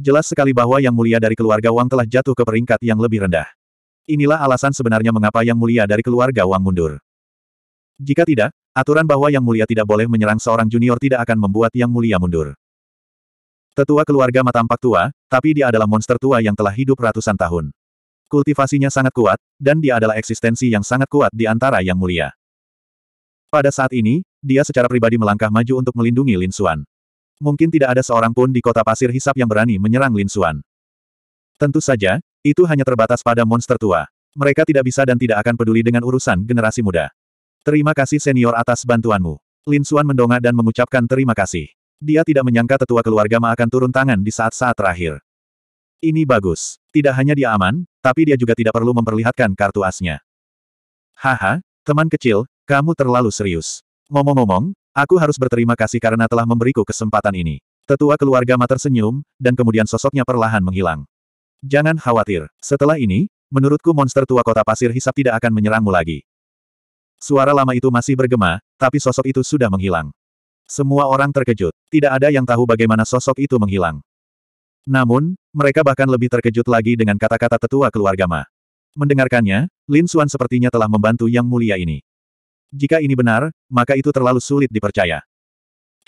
Jelas sekali bahwa yang mulia dari keluarga Wang telah jatuh ke peringkat yang lebih rendah. Inilah alasan sebenarnya mengapa yang mulia dari keluarga Wang mundur. Jika tidak, Aturan bahwa Yang Mulia tidak boleh menyerang seorang junior tidak akan membuat Yang Mulia mundur. Tetua keluarga Ma tua, tapi dia adalah monster tua yang telah hidup ratusan tahun. Kultivasinya sangat kuat, dan dia adalah eksistensi yang sangat kuat di antara Yang Mulia. Pada saat ini, dia secara pribadi melangkah maju untuk melindungi Lin Xuan. Mungkin tidak ada seorang pun di kota pasir hisap yang berani menyerang Lin Xuan. Tentu saja, itu hanya terbatas pada monster tua. Mereka tidak bisa dan tidak akan peduli dengan urusan generasi muda. Terima kasih senior atas bantuanmu. Lin Xuan mendongak dan mengucapkan terima kasih. Dia tidak menyangka tetua keluarga Ma akan turun tangan di saat-saat terakhir. Ini bagus. Tidak hanya dia aman, tapi dia juga tidak perlu memperlihatkan kartu asnya. Haha, teman kecil, kamu terlalu serius. Ngomong-ngomong, aku harus berterima kasih karena telah memberiku kesempatan ini. Tetua keluarga Ma tersenyum, dan kemudian sosoknya perlahan menghilang. Jangan khawatir. Setelah ini, menurutku monster tua kota pasir hisap tidak akan menyerangmu lagi. Suara lama itu masih bergema, tapi sosok itu sudah menghilang. Semua orang terkejut. Tidak ada yang tahu bagaimana sosok itu menghilang. Namun, mereka bahkan lebih terkejut lagi dengan kata-kata tetua keluarga Ma. Mendengarkannya, Lin Xuan sepertinya telah membantu yang mulia ini. Jika ini benar, maka itu terlalu sulit dipercaya.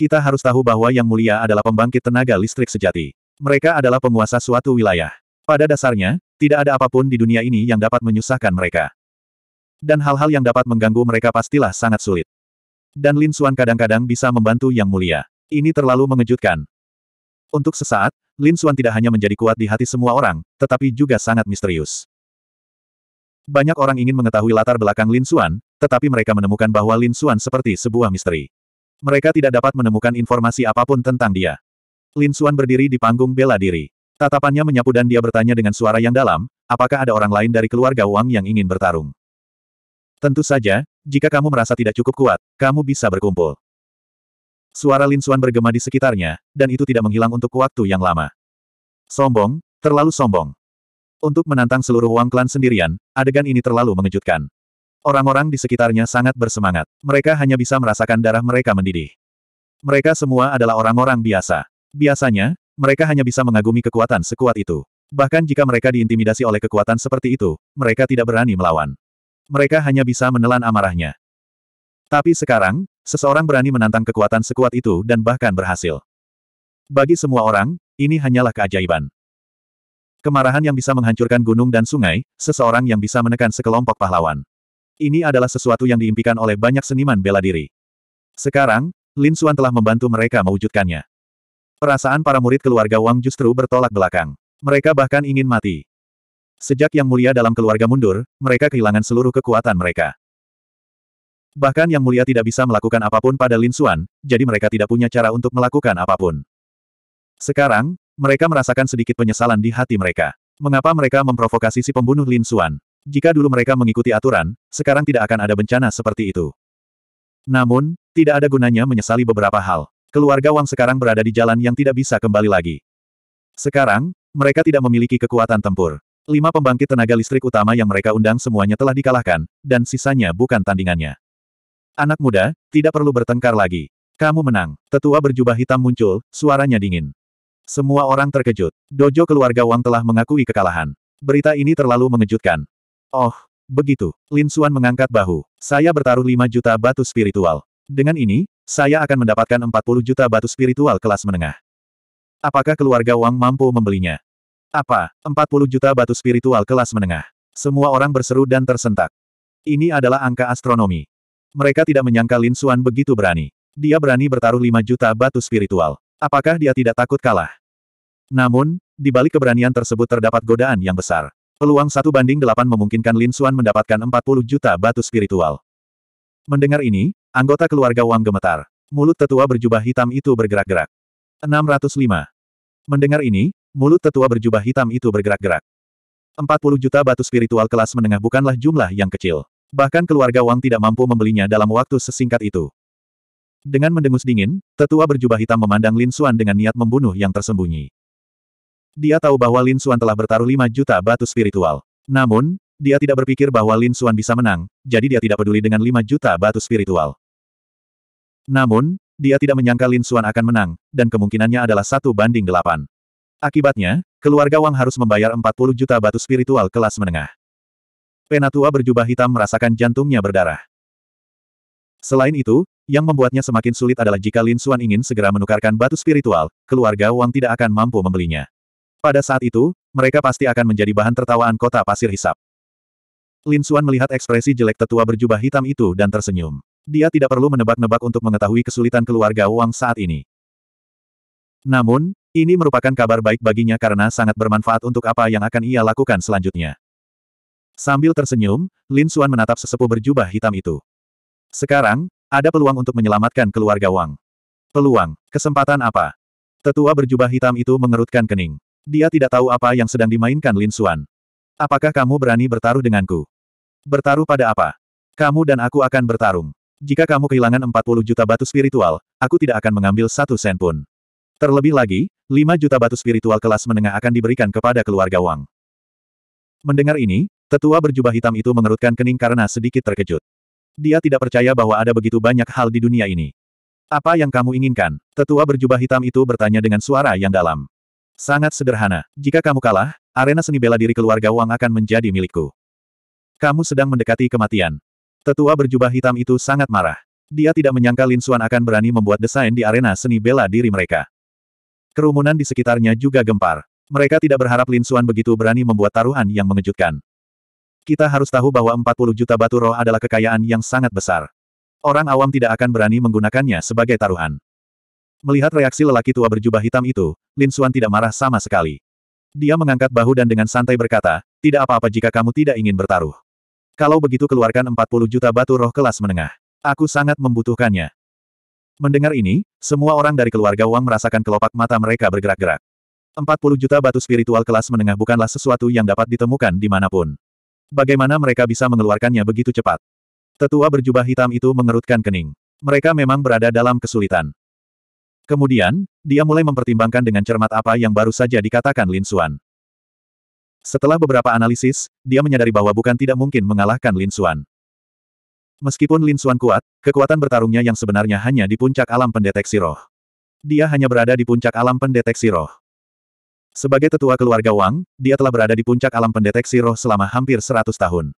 Kita harus tahu bahwa yang mulia adalah pembangkit tenaga listrik sejati. Mereka adalah penguasa suatu wilayah. Pada dasarnya, tidak ada apapun di dunia ini yang dapat menyusahkan mereka dan hal-hal yang dapat mengganggu mereka pastilah sangat sulit. Dan Lin Xuan kadang-kadang bisa membantu Yang Mulia. Ini terlalu mengejutkan. Untuk sesaat, Lin Xuan tidak hanya menjadi kuat di hati semua orang, tetapi juga sangat misterius. Banyak orang ingin mengetahui latar belakang Lin Xuan, tetapi mereka menemukan bahwa Lin Xuan seperti sebuah misteri. Mereka tidak dapat menemukan informasi apapun tentang dia. Lin Xuan berdiri di panggung bela diri. Tatapannya menyapu dan dia bertanya dengan suara yang dalam, apakah ada orang lain dari keluarga Wang yang ingin bertarung? Tentu saja, jika kamu merasa tidak cukup kuat, kamu bisa berkumpul. Suara Lin Xuan bergema di sekitarnya, dan itu tidak menghilang untuk waktu yang lama. Sombong, terlalu sombong. Untuk menantang seluruh Wang Klan sendirian, adegan ini terlalu mengejutkan. Orang-orang di sekitarnya sangat bersemangat. Mereka hanya bisa merasakan darah mereka mendidih. Mereka semua adalah orang-orang biasa. Biasanya, mereka hanya bisa mengagumi kekuatan sekuat itu. Bahkan jika mereka diintimidasi oleh kekuatan seperti itu, mereka tidak berani melawan mereka hanya bisa menelan amarahnya. Tapi sekarang, seseorang berani menantang kekuatan sekuat itu dan bahkan berhasil. Bagi semua orang, ini hanyalah keajaiban. Kemarahan yang bisa menghancurkan gunung dan sungai, seseorang yang bisa menekan sekelompok pahlawan. Ini adalah sesuatu yang diimpikan oleh banyak seniman bela diri. Sekarang, Lin Xuan telah membantu mereka mewujudkannya. Perasaan para murid keluarga Wang justru bertolak belakang. Mereka bahkan ingin mati. Sejak Yang Mulia dalam keluarga mundur, mereka kehilangan seluruh kekuatan mereka. Bahkan Yang Mulia tidak bisa melakukan apapun pada Lin Xuan, jadi mereka tidak punya cara untuk melakukan apapun. Sekarang, mereka merasakan sedikit penyesalan di hati mereka. Mengapa mereka memprovokasi si pembunuh Lin Xuan? Jika dulu mereka mengikuti aturan, sekarang tidak akan ada bencana seperti itu. Namun, tidak ada gunanya menyesali beberapa hal. Keluarga Wang sekarang berada di jalan yang tidak bisa kembali lagi. Sekarang, mereka tidak memiliki kekuatan tempur. Lima pembangkit tenaga listrik utama yang mereka undang semuanya telah dikalahkan, dan sisanya bukan tandingannya. Anak muda, tidak perlu bertengkar lagi. Kamu menang. Tetua berjubah hitam muncul, suaranya dingin. Semua orang terkejut. Dojo keluarga Wang telah mengakui kekalahan. Berita ini terlalu mengejutkan. Oh, begitu. Lin Xuan mengangkat bahu. Saya bertaruh 5 juta batu spiritual. Dengan ini, saya akan mendapatkan 40 juta batu spiritual kelas menengah. Apakah keluarga Wang mampu membelinya? Apa? 40 juta batu spiritual kelas menengah. Semua orang berseru dan tersentak. Ini adalah angka astronomi. Mereka tidak menyangka Lin Xuan begitu berani. Dia berani bertaruh 5 juta batu spiritual. Apakah dia tidak takut kalah? Namun, di balik keberanian tersebut terdapat godaan yang besar. Peluang satu banding delapan memungkinkan Lin Xuan mendapatkan 40 juta batu spiritual. Mendengar ini, anggota keluarga Wang gemetar. Mulut tetua berjubah hitam itu bergerak-gerak. 605. Mendengar ini, Mulut tetua berjubah hitam itu bergerak-gerak. 40 juta batu spiritual kelas menengah bukanlah jumlah yang kecil. Bahkan keluarga Wang tidak mampu membelinya dalam waktu sesingkat itu. Dengan mendengus dingin, tetua berjubah hitam memandang Lin Xuan dengan niat membunuh yang tersembunyi. Dia tahu bahwa Lin Xuan telah bertaruh 5 juta batu spiritual. Namun, dia tidak berpikir bahwa Lin Xuan bisa menang, jadi dia tidak peduli dengan 5 juta batu spiritual. Namun, dia tidak menyangka Lin Xuan akan menang, dan kemungkinannya adalah satu banding delapan. Akibatnya, keluarga Wang harus membayar 40 juta batu spiritual kelas menengah. Penatua berjubah hitam merasakan jantungnya berdarah. Selain itu, yang membuatnya semakin sulit adalah jika Lin Xuan ingin segera menukarkan batu spiritual, keluarga Wang tidak akan mampu membelinya. Pada saat itu, mereka pasti akan menjadi bahan tertawaan kota pasir hisap. Lin Xuan melihat ekspresi jelek tetua berjubah hitam itu dan tersenyum. Dia tidak perlu menebak-nebak untuk mengetahui kesulitan keluarga Wang saat ini. Namun, ini merupakan kabar baik baginya karena sangat bermanfaat untuk apa yang akan ia lakukan selanjutnya. Sambil tersenyum, Lin Xuan menatap sesepuh berjubah hitam itu. Sekarang, ada peluang untuk menyelamatkan keluarga Wang. Peluang, kesempatan apa? Tetua berjubah hitam itu mengerutkan kening. Dia tidak tahu apa yang sedang dimainkan Lin Xuan. Apakah kamu berani bertaruh denganku? Bertaruh pada apa? Kamu dan aku akan bertarung. Jika kamu kehilangan 40 juta batu spiritual, aku tidak akan mengambil satu sen pun. Terlebih lagi, 5 juta batu spiritual kelas menengah akan diberikan kepada keluarga Wang. Mendengar ini, tetua berjubah hitam itu mengerutkan kening karena sedikit terkejut. Dia tidak percaya bahwa ada begitu banyak hal di dunia ini. Apa yang kamu inginkan? Tetua berjubah hitam itu bertanya dengan suara yang dalam. Sangat sederhana. Jika kamu kalah, arena seni bela diri keluarga Wang akan menjadi milikku. Kamu sedang mendekati kematian. Tetua berjubah hitam itu sangat marah. Dia tidak menyangka Lin Xuan akan berani membuat desain di arena seni bela diri mereka. Kerumunan di sekitarnya juga gempar. Mereka tidak berharap Lin Suan begitu berani membuat taruhan yang mengejutkan. Kita harus tahu bahwa 40 juta batu roh adalah kekayaan yang sangat besar. Orang awam tidak akan berani menggunakannya sebagai taruhan. Melihat reaksi lelaki tua berjubah hitam itu, Lin Suan tidak marah sama sekali. Dia mengangkat bahu dan dengan santai berkata, tidak apa-apa jika kamu tidak ingin bertaruh. Kalau begitu keluarkan 40 juta batu roh kelas menengah. Aku sangat membutuhkannya. Mendengar ini, semua orang dari keluarga Wang merasakan kelopak mata mereka bergerak-gerak. 40 juta batu spiritual kelas menengah bukanlah sesuatu yang dapat ditemukan di pun. Bagaimana mereka bisa mengeluarkannya begitu cepat? Tetua berjubah hitam itu mengerutkan kening. Mereka memang berada dalam kesulitan. Kemudian, dia mulai mempertimbangkan dengan cermat apa yang baru saja dikatakan Lin Xuan. Setelah beberapa analisis, dia menyadari bahwa bukan tidak mungkin mengalahkan Lin Xuan. Meskipun Lin Suan kuat, kekuatan bertarungnya yang sebenarnya hanya di puncak alam pendeteksi roh. Dia hanya berada di puncak alam pendeteksi roh. Sebagai tetua keluarga Wang, dia telah berada di puncak alam pendeteksi roh selama hampir 100 tahun.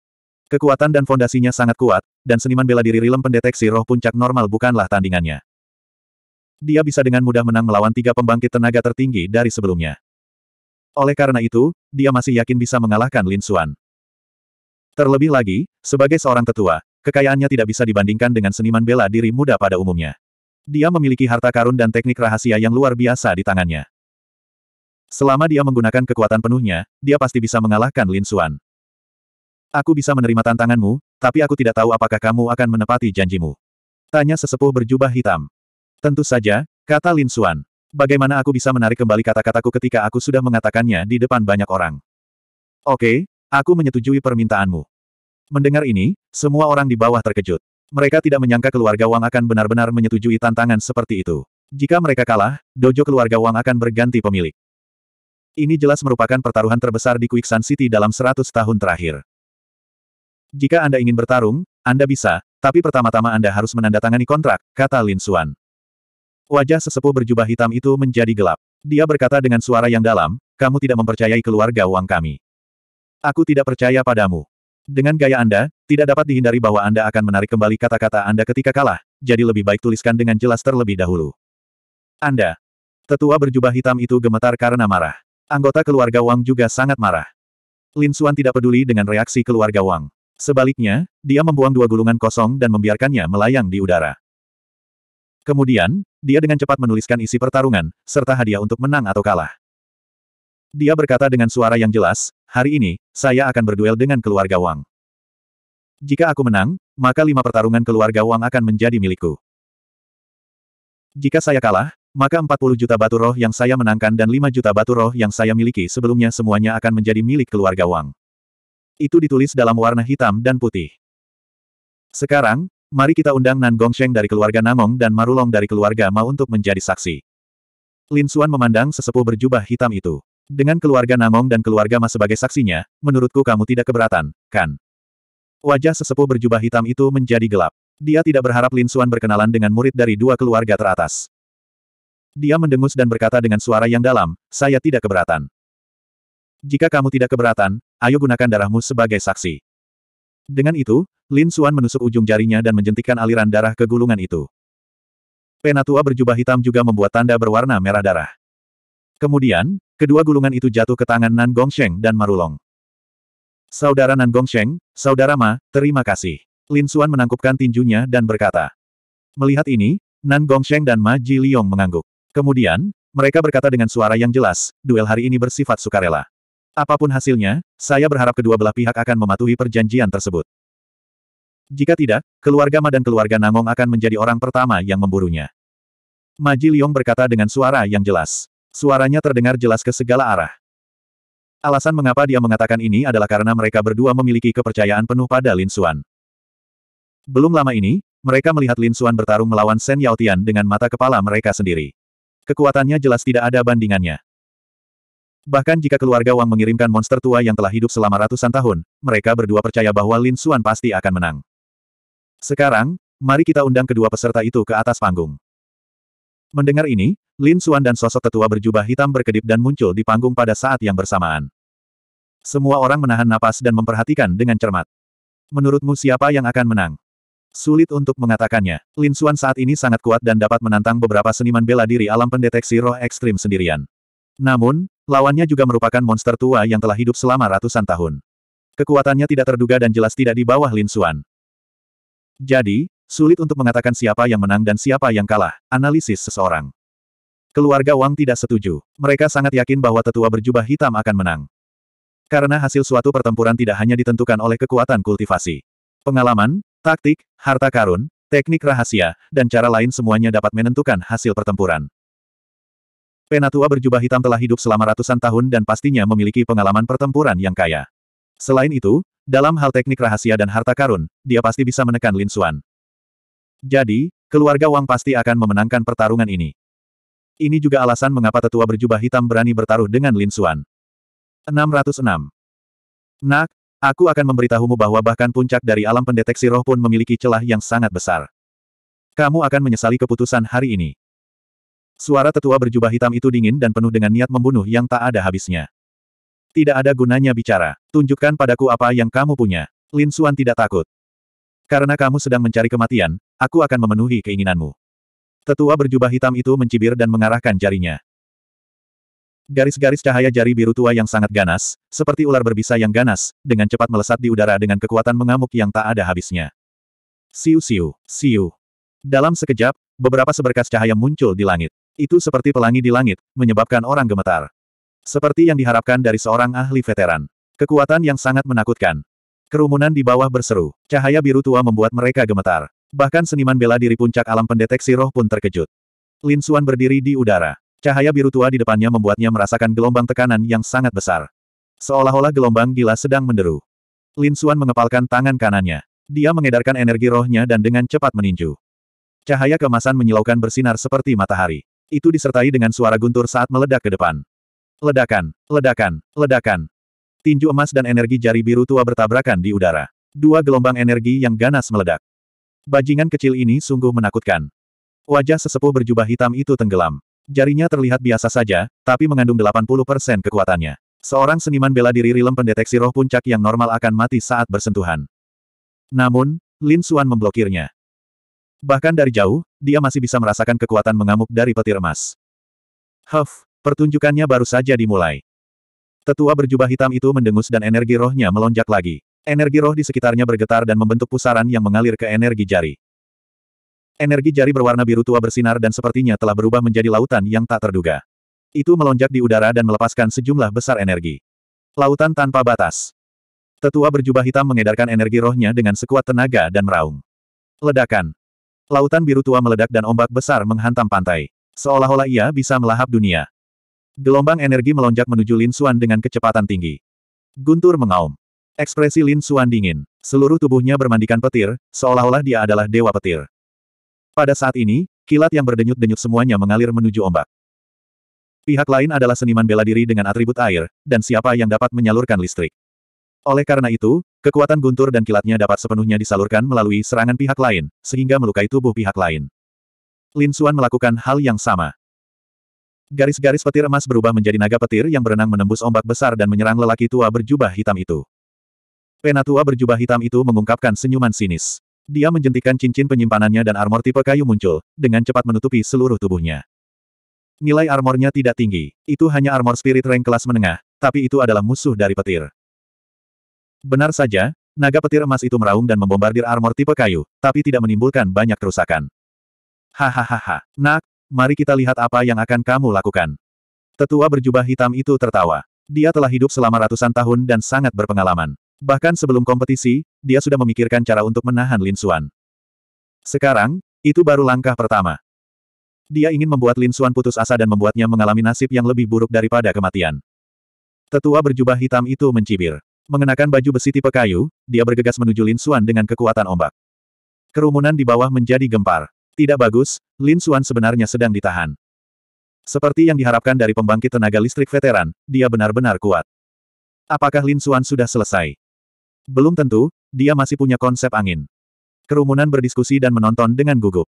Kekuatan dan fondasinya sangat kuat, dan seniman bela diri Rilem pendeteksi roh puncak normal bukanlah tandingannya. Dia bisa dengan mudah menang melawan tiga pembangkit tenaga tertinggi dari sebelumnya. Oleh karena itu, dia masih yakin bisa mengalahkan Lin Suan. Terlebih lagi, sebagai seorang tetua, Kekayaannya tidak bisa dibandingkan dengan seniman bela diri muda pada umumnya. Dia memiliki harta karun dan teknik rahasia yang luar biasa di tangannya. Selama dia menggunakan kekuatan penuhnya, dia pasti bisa mengalahkan Lin Xuan. Aku bisa menerima tantanganmu, tapi aku tidak tahu apakah kamu akan menepati janjimu. Tanya sesepuh berjubah hitam. Tentu saja, kata Lin Xuan. Bagaimana aku bisa menarik kembali kata-kataku ketika aku sudah mengatakannya di depan banyak orang? Oke, aku menyetujui permintaanmu. Mendengar ini, semua orang di bawah terkejut. Mereka tidak menyangka keluarga Wang akan benar-benar menyetujui tantangan seperti itu. Jika mereka kalah, dojo keluarga Wang akan berganti pemilik. Ini jelas merupakan pertaruhan terbesar di Quicksand City dalam 100 tahun terakhir. Jika Anda ingin bertarung, Anda bisa, tapi pertama-tama Anda harus menandatangani kontrak, kata Lin Xuan. Wajah sesepuh berjubah hitam itu menjadi gelap. Dia berkata dengan suara yang dalam, kamu tidak mempercayai keluarga Wang kami. Aku tidak percaya padamu. Dengan gaya Anda, tidak dapat dihindari bahwa Anda akan menarik kembali kata-kata Anda ketika kalah, jadi lebih baik tuliskan dengan jelas terlebih dahulu. Anda. Tetua berjubah hitam itu gemetar karena marah. Anggota keluarga Wang juga sangat marah. Lin Xuan tidak peduli dengan reaksi keluarga Wang. Sebaliknya, dia membuang dua gulungan kosong dan membiarkannya melayang di udara. Kemudian, dia dengan cepat menuliskan isi pertarungan, serta hadiah untuk menang atau kalah. Dia berkata dengan suara yang jelas, Hari ini, saya akan berduel dengan keluarga Wang. Jika aku menang, maka lima pertarungan keluarga Wang akan menjadi milikku. Jika saya kalah, maka 40 juta batu roh yang saya menangkan dan 5 juta batu roh yang saya miliki sebelumnya semuanya akan menjadi milik keluarga Wang. Itu ditulis dalam warna hitam dan putih. Sekarang, mari kita undang Nan Gongsheng dari keluarga Namong dan Marulong dari keluarga Ma untuk menjadi saksi. Lin Xuan memandang sesepuh berjubah hitam itu. Dengan keluarga Namong dan keluarga Mas sebagai saksinya, menurutku kamu tidak keberatan, kan? Wajah sesepuh berjubah hitam itu menjadi gelap. Dia tidak berharap Lin Suan berkenalan dengan murid dari dua keluarga teratas. Dia mendengus dan berkata dengan suara yang dalam, saya tidak keberatan. Jika kamu tidak keberatan, ayo gunakan darahmu sebagai saksi. Dengan itu, Lin Suan menusuk ujung jarinya dan menjentikan aliran darah ke gulungan itu. Penatua berjubah hitam juga membuat tanda berwarna merah darah. Kemudian, Kedua gulungan itu jatuh ke tangan Nan Gongsheng dan Marulong. Saudara Nan Gongsheng, Saudara Ma, terima kasih. Lin Suan menangkupkan tinjunya dan berkata. Melihat ini, Nan Gongsheng dan Ma Ji Liong mengangguk. Kemudian, mereka berkata dengan suara yang jelas, duel hari ini bersifat sukarela. Apapun hasilnya, saya berharap kedua belah pihak akan mematuhi perjanjian tersebut. Jika tidak, keluarga Ma dan keluarga Nangong akan menjadi orang pertama yang memburunya. Ma Ji Liong berkata dengan suara yang jelas. Suaranya terdengar jelas ke segala arah. Alasan mengapa dia mengatakan ini adalah karena mereka berdua memiliki kepercayaan penuh pada Lin Xuan. Belum lama ini, mereka melihat Lin Xuan bertarung melawan Shen Yaotian dengan mata kepala mereka sendiri. Kekuatannya jelas tidak ada bandingannya. Bahkan jika keluarga Wang mengirimkan monster tua yang telah hidup selama ratusan tahun, mereka berdua percaya bahwa Lin Xuan pasti akan menang. Sekarang, mari kita undang kedua peserta itu ke atas panggung. Mendengar ini, Lin Xuan dan sosok tetua berjubah hitam berkedip dan muncul di panggung pada saat yang bersamaan. Semua orang menahan napas dan memperhatikan dengan cermat. Menurutmu siapa yang akan menang? Sulit untuk mengatakannya. Lin Xuan saat ini sangat kuat dan dapat menantang beberapa seniman bela diri alam pendeteksi roh ekstrim sendirian. Namun, lawannya juga merupakan monster tua yang telah hidup selama ratusan tahun. Kekuatannya tidak terduga dan jelas tidak di bawah Lin Xuan. Jadi, Sulit untuk mengatakan siapa yang menang dan siapa yang kalah, analisis seseorang. Keluarga Wang tidak setuju. Mereka sangat yakin bahwa tetua berjubah hitam akan menang. Karena hasil suatu pertempuran tidak hanya ditentukan oleh kekuatan kultivasi. Pengalaman, taktik, harta karun, teknik rahasia, dan cara lain semuanya dapat menentukan hasil pertempuran. Penatua berjubah hitam telah hidup selama ratusan tahun dan pastinya memiliki pengalaman pertempuran yang kaya. Selain itu, dalam hal teknik rahasia dan harta karun, dia pasti bisa menekan Lin Xuan. Jadi, keluarga Wang pasti akan memenangkan pertarungan ini. Ini juga alasan mengapa tetua berjubah hitam berani bertaruh dengan Lin Xuan. 606. Nak, aku akan memberitahumu bahwa bahkan puncak dari alam pendeteksi roh pun memiliki celah yang sangat besar. Kamu akan menyesali keputusan hari ini. Suara tetua berjubah hitam itu dingin dan penuh dengan niat membunuh yang tak ada habisnya. Tidak ada gunanya bicara. Tunjukkan padaku apa yang kamu punya. Lin Xuan tidak takut. Karena kamu sedang mencari kematian, aku akan memenuhi keinginanmu. Tetua berjubah hitam itu mencibir dan mengarahkan jarinya. Garis-garis cahaya jari biru tua yang sangat ganas, seperti ular berbisa yang ganas, dengan cepat melesat di udara dengan kekuatan mengamuk yang tak ada habisnya. Siu-siu, siu. Dalam sekejap, beberapa seberkas cahaya muncul di langit. Itu seperti pelangi di langit, menyebabkan orang gemetar. Seperti yang diharapkan dari seorang ahli veteran. Kekuatan yang sangat menakutkan. Kerumunan di bawah berseru. Cahaya biru tua membuat mereka gemetar. Bahkan seniman bela diri puncak alam pendeteksi roh pun terkejut. Lin Suan berdiri di udara. Cahaya biru tua di depannya membuatnya merasakan gelombang tekanan yang sangat besar. Seolah-olah gelombang gila sedang menderu. Lin Suan mengepalkan tangan kanannya. Dia mengedarkan energi rohnya dan dengan cepat meninju. Cahaya kemasan menyilaukan bersinar seperti matahari. Itu disertai dengan suara guntur saat meledak ke depan. Ledakan, ledakan, ledakan. Tinju emas dan energi jari biru tua bertabrakan di udara. Dua gelombang energi yang ganas meledak. Bajingan kecil ini sungguh menakutkan. Wajah sesepuh berjubah hitam itu tenggelam. Jarinya terlihat biasa saja, tapi mengandung 80% kekuatannya. Seorang seniman bela diri rilem pendeteksi roh puncak yang normal akan mati saat bersentuhan. Namun, Lin Suan memblokirnya. Bahkan dari jauh, dia masih bisa merasakan kekuatan mengamuk dari petir emas. Huff, pertunjukannya baru saja dimulai. Tetua berjubah hitam itu mendengus dan energi rohnya melonjak lagi. Energi roh di sekitarnya bergetar dan membentuk pusaran yang mengalir ke energi jari. Energi jari berwarna biru tua bersinar dan sepertinya telah berubah menjadi lautan yang tak terduga. Itu melonjak di udara dan melepaskan sejumlah besar energi. Lautan tanpa batas. Tetua berjubah hitam mengedarkan energi rohnya dengan sekuat tenaga dan meraung. Ledakan. Lautan biru tua meledak dan ombak besar menghantam pantai. Seolah-olah ia bisa melahap dunia. Gelombang energi melonjak menuju Lin Xuan dengan kecepatan tinggi. Guntur mengaum. Ekspresi Lin Xuan dingin. Seluruh tubuhnya bermandikan petir, seolah-olah dia adalah dewa petir. Pada saat ini, kilat yang berdenyut-denyut semuanya mengalir menuju ombak. Pihak lain adalah seniman bela diri dengan atribut air, dan siapa yang dapat menyalurkan listrik. Oleh karena itu, kekuatan guntur dan kilatnya dapat sepenuhnya disalurkan melalui serangan pihak lain, sehingga melukai tubuh pihak lain. Lin Xuan melakukan hal yang sama. Garis-garis petir emas berubah menjadi naga petir yang berenang menembus ombak besar dan menyerang lelaki tua berjubah hitam itu. Penatua berjubah hitam itu mengungkapkan senyuman sinis. Dia menjentikan cincin penyimpanannya dan armor tipe kayu muncul, dengan cepat menutupi seluruh tubuhnya. Nilai armornya tidak tinggi, itu hanya armor spirit rank kelas menengah, tapi itu adalah musuh dari petir. Benar saja, naga petir emas itu meraung dan membombardir armor tipe kayu, tapi tidak menimbulkan banyak kerusakan. Hahaha, nak, mari kita lihat apa yang akan kamu lakukan. Tetua berjubah hitam itu tertawa. Dia telah hidup selama ratusan tahun dan sangat berpengalaman. Bahkan sebelum kompetisi, dia sudah memikirkan cara untuk menahan Lin Xuan. Sekarang, itu baru langkah pertama. Dia ingin membuat Lin Xuan putus asa dan membuatnya mengalami nasib yang lebih buruk daripada kematian. Tetua berjubah hitam itu mencibir. Mengenakan baju besi tipe kayu, dia bergegas menuju Lin Xuan dengan kekuatan ombak. Kerumunan di bawah menjadi gempar. Tidak bagus, Lin Xuan sebenarnya sedang ditahan. Seperti yang diharapkan dari pembangkit tenaga listrik veteran, dia benar-benar kuat. Apakah Lin Xuan sudah selesai? Belum tentu, dia masih punya konsep angin. Kerumunan berdiskusi dan menonton dengan gugup.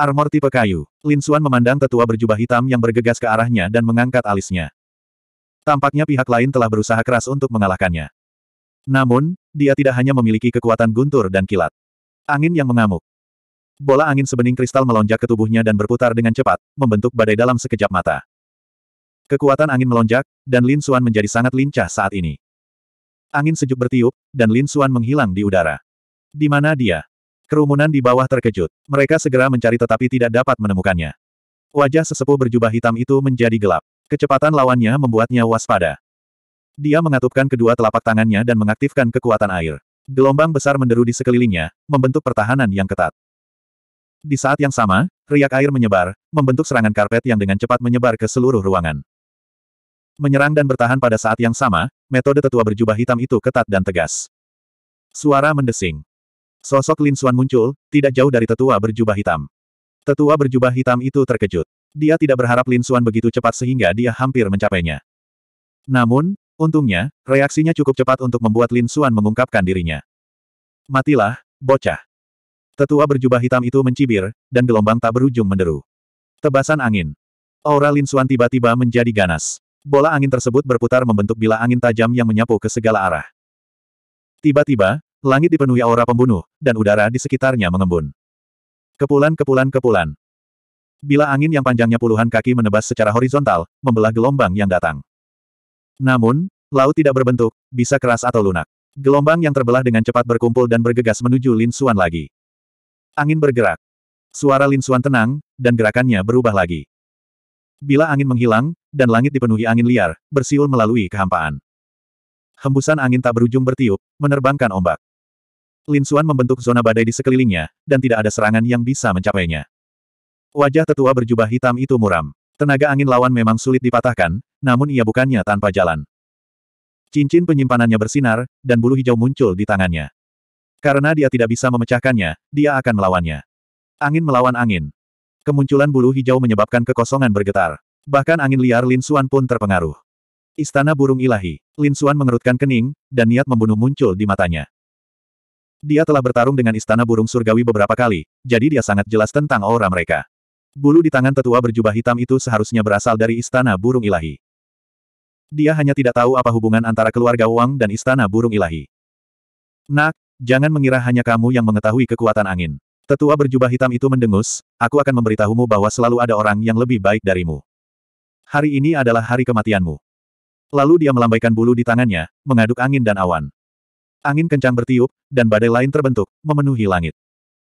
Armor tipe kayu. Lin Xuan memandang tetua berjubah hitam yang bergegas ke arahnya dan mengangkat alisnya. Tampaknya pihak lain telah berusaha keras untuk mengalahkannya. Namun, dia tidak hanya memiliki kekuatan guntur dan kilat. Angin yang mengamuk. Bola angin sebening kristal melonjak ke tubuhnya dan berputar dengan cepat, membentuk badai dalam sekejap mata. Kekuatan angin melonjak, dan Lin Xuan menjadi sangat lincah saat ini. Angin sejuk bertiup, dan Lin Xuan menghilang di udara. Di mana dia? Kerumunan di bawah terkejut. Mereka segera mencari tetapi tidak dapat menemukannya. Wajah sesepuh berjubah hitam itu menjadi gelap. Kecepatan lawannya membuatnya waspada. Dia mengatupkan kedua telapak tangannya dan mengaktifkan kekuatan air. Gelombang besar menderu di sekelilingnya, membentuk pertahanan yang ketat. Di saat yang sama, riak air menyebar, membentuk serangan karpet yang dengan cepat menyebar ke seluruh ruangan. Menyerang dan bertahan pada saat yang sama, metode tetua berjubah hitam itu ketat dan tegas. Suara mendesing. Sosok Lin Suan muncul, tidak jauh dari tetua berjubah hitam. Tetua berjubah hitam itu terkejut. Dia tidak berharap Lin Suan begitu cepat sehingga dia hampir mencapainya. Namun, untungnya, reaksinya cukup cepat untuk membuat Lin Suan mengungkapkan dirinya. Matilah, bocah. Tetua berjubah hitam itu mencibir, dan gelombang tak berujung menderu. Tebasan angin. Aura Lin Xuan tiba-tiba menjadi ganas. Bola angin tersebut berputar membentuk bila angin tajam yang menyapu ke segala arah. Tiba-tiba, langit dipenuhi aura pembunuh, dan udara di sekitarnya mengembun. Kepulan-kepulan-kepulan. Bila angin yang panjangnya puluhan kaki menebas secara horizontal, membelah gelombang yang datang. Namun, laut tidak berbentuk, bisa keras atau lunak. Gelombang yang terbelah dengan cepat berkumpul dan bergegas menuju Lin Xuan lagi. Angin bergerak. Suara Lin Xuan tenang, dan gerakannya berubah lagi. Bila angin menghilang, dan langit dipenuhi angin liar, bersiul melalui kehampaan. Hembusan angin tak berujung bertiup, menerbangkan ombak. Lin Xuan membentuk zona badai di sekelilingnya, dan tidak ada serangan yang bisa mencapainya. Wajah tetua berjubah hitam itu muram. Tenaga angin lawan memang sulit dipatahkan, namun ia bukannya tanpa jalan. Cincin penyimpanannya bersinar, dan bulu hijau muncul di tangannya. Karena dia tidak bisa memecahkannya, dia akan melawannya. Angin melawan angin. Kemunculan bulu hijau menyebabkan kekosongan bergetar. Bahkan angin liar Lin Xuan pun terpengaruh. Istana burung ilahi. Lin Xuan mengerutkan kening, dan niat membunuh muncul di matanya. Dia telah bertarung dengan istana burung surgawi beberapa kali, jadi dia sangat jelas tentang aura mereka. Bulu di tangan tetua berjubah hitam itu seharusnya berasal dari istana burung ilahi. Dia hanya tidak tahu apa hubungan antara keluarga Wang dan istana burung ilahi. Nak, Jangan mengira hanya kamu yang mengetahui kekuatan angin. Tetua berjubah hitam itu mendengus, aku akan memberitahumu bahwa selalu ada orang yang lebih baik darimu. Hari ini adalah hari kematianmu. Lalu dia melambaikan bulu di tangannya, mengaduk angin dan awan. Angin kencang bertiup, dan badai lain terbentuk, memenuhi langit.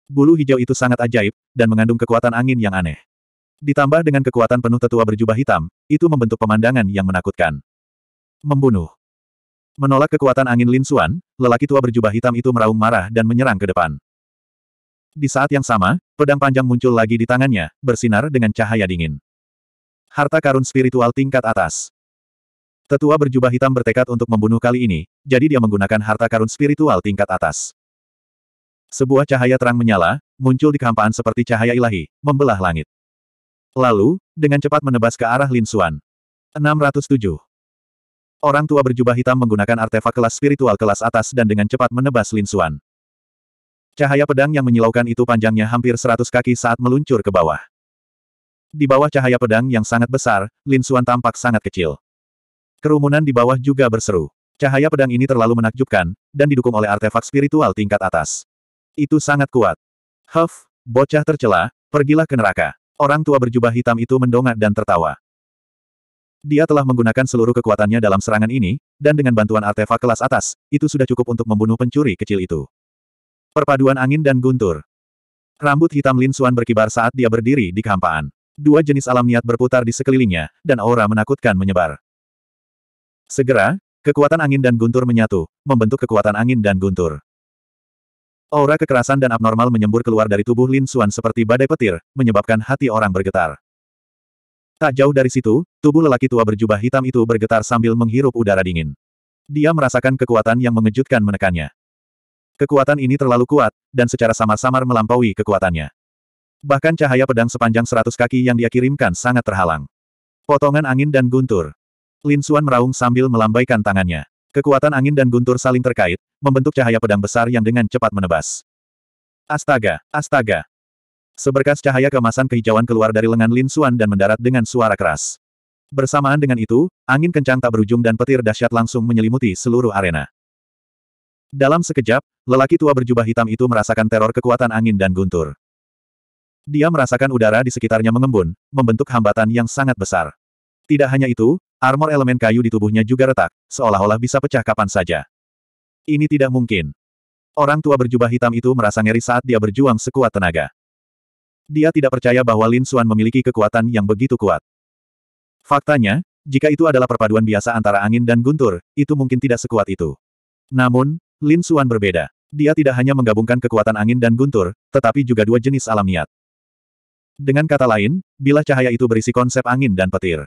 Bulu hijau itu sangat ajaib, dan mengandung kekuatan angin yang aneh. Ditambah dengan kekuatan penuh tetua berjubah hitam, itu membentuk pemandangan yang menakutkan. Membunuh. Menolak kekuatan angin Lin Xuan, lelaki tua berjubah hitam itu meraung marah dan menyerang ke depan. Di saat yang sama, pedang panjang muncul lagi di tangannya, bersinar dengan cahaya dingin. Harta karun spiritual tingkat atas. Tetua berjubah hitam bertekad untuk membunuh kali ini, jadi dia menggunakan harta karun spiritual tingkat atas. Sebuah cahaya terang menyala, muncul di kehampaan seperti cahaya ilahi, membelah langit. Lalu, dengan cepat menebas ke arah Lin Xuan. 607. Orang tua berjubah hitam menggunakan artefak kelas spiritual kelas atas dan dengan cepat menebas Lin Xuan. Cahaya pedang yang menyilaukan itu panjangnya hampir 100 kaki saat meluncur ke bawah. Di bawah cahaya pedang yang sangat besar, Lin Xuan tampak sangat kecil. Kerumunan di bawah juga berseru. Cahaya pedang ini terlalu menakjubkan, dan didukung oleh artefak spiritual tingkat atas. Itu sangat kuat. Huff, bocah tercela, pergilah ke neraka. Orang tua berjubah hitam itu mendongak dan tertawa. Dia telah menggunakan seluruh kekuatannya dalam serangan ini, dan dengan bantuan artefak kelas atas, itu sudah cukup untuk membunuh pencuri kecil itu. Perpaduan angin dan guntur. Rambut hitam Lin Suan berkibar saat dia berdiri di kehampaan. Dua jenis alam niat berputar di sekelilingnya, dan aura menakutkan menyebar. Segera, kekuatan angin dan guntur menyatu, membentuk kekuatan angin dan guntur. Aura kekerasan dan abnormal menyembur keluar dari tubuh Lin Suan seperti badai petir, menyebabkan hati orang bergetar. Tak jauh dari situ, tubuh lelaki tua berjubah hitam itu bergetar sambil menghirup udara dingin. Dia merasakan kekuatan yang mengejutkan menekannya. Kekuatan ini terlalu kuat, dan secara samar-samar melampaui kekuatannya. Bahkan cahaya pedang sepanjang seratus kaki yang dia kirimkan sangat terhalang. Potongan angin dan guntur. Lin Xuan meraung sambil melambaikan tangannya. Kekuatan angin dan guntur saling terkait, membentuk cahaya pedang besar yang dengan cepat menebas. Astaga, astaga, Seberkas cahaya kemasan kehijauan keluar dari lengan Lin Xuan dan mendarat dengan suara keras. Bersamaan dengan itu, angin kencang tak berujung dan petir dahsyat langsung menyelimuti seluruh arena. Dalam sekejap, lelaki tua berjubah hitam itu merasakan teror kekuatan angin dan guntur. Dia merasakan udara di sekitarnya mengembun, membentuk hambatan yang sangat besar. Tidak hanya itu, armor elemen kayu di tubuhnya juga retak, seolah-olah bisa pecah kapan saja. Ini tidak mungkin. Orang tua berjubah hitam itu merasa ngeri saat dia berjuang sekuat tenaga. Dia tidak percaya bahwa Lin Xuan memiliki kekuatan yang begitu kuat. Faktanya, jika itu adalah perpaduan biasa antara angin dan guntur, itu mungkin tidak sekuat itu. Namun, Lin Xuan berbeda. Dia tidak hanya menggabungkan kekuatan angin dan guntur, tetapi juga dua jenis alam niat. Dengan kata lain, bila cahaya itu berisi konsep angin dan petir.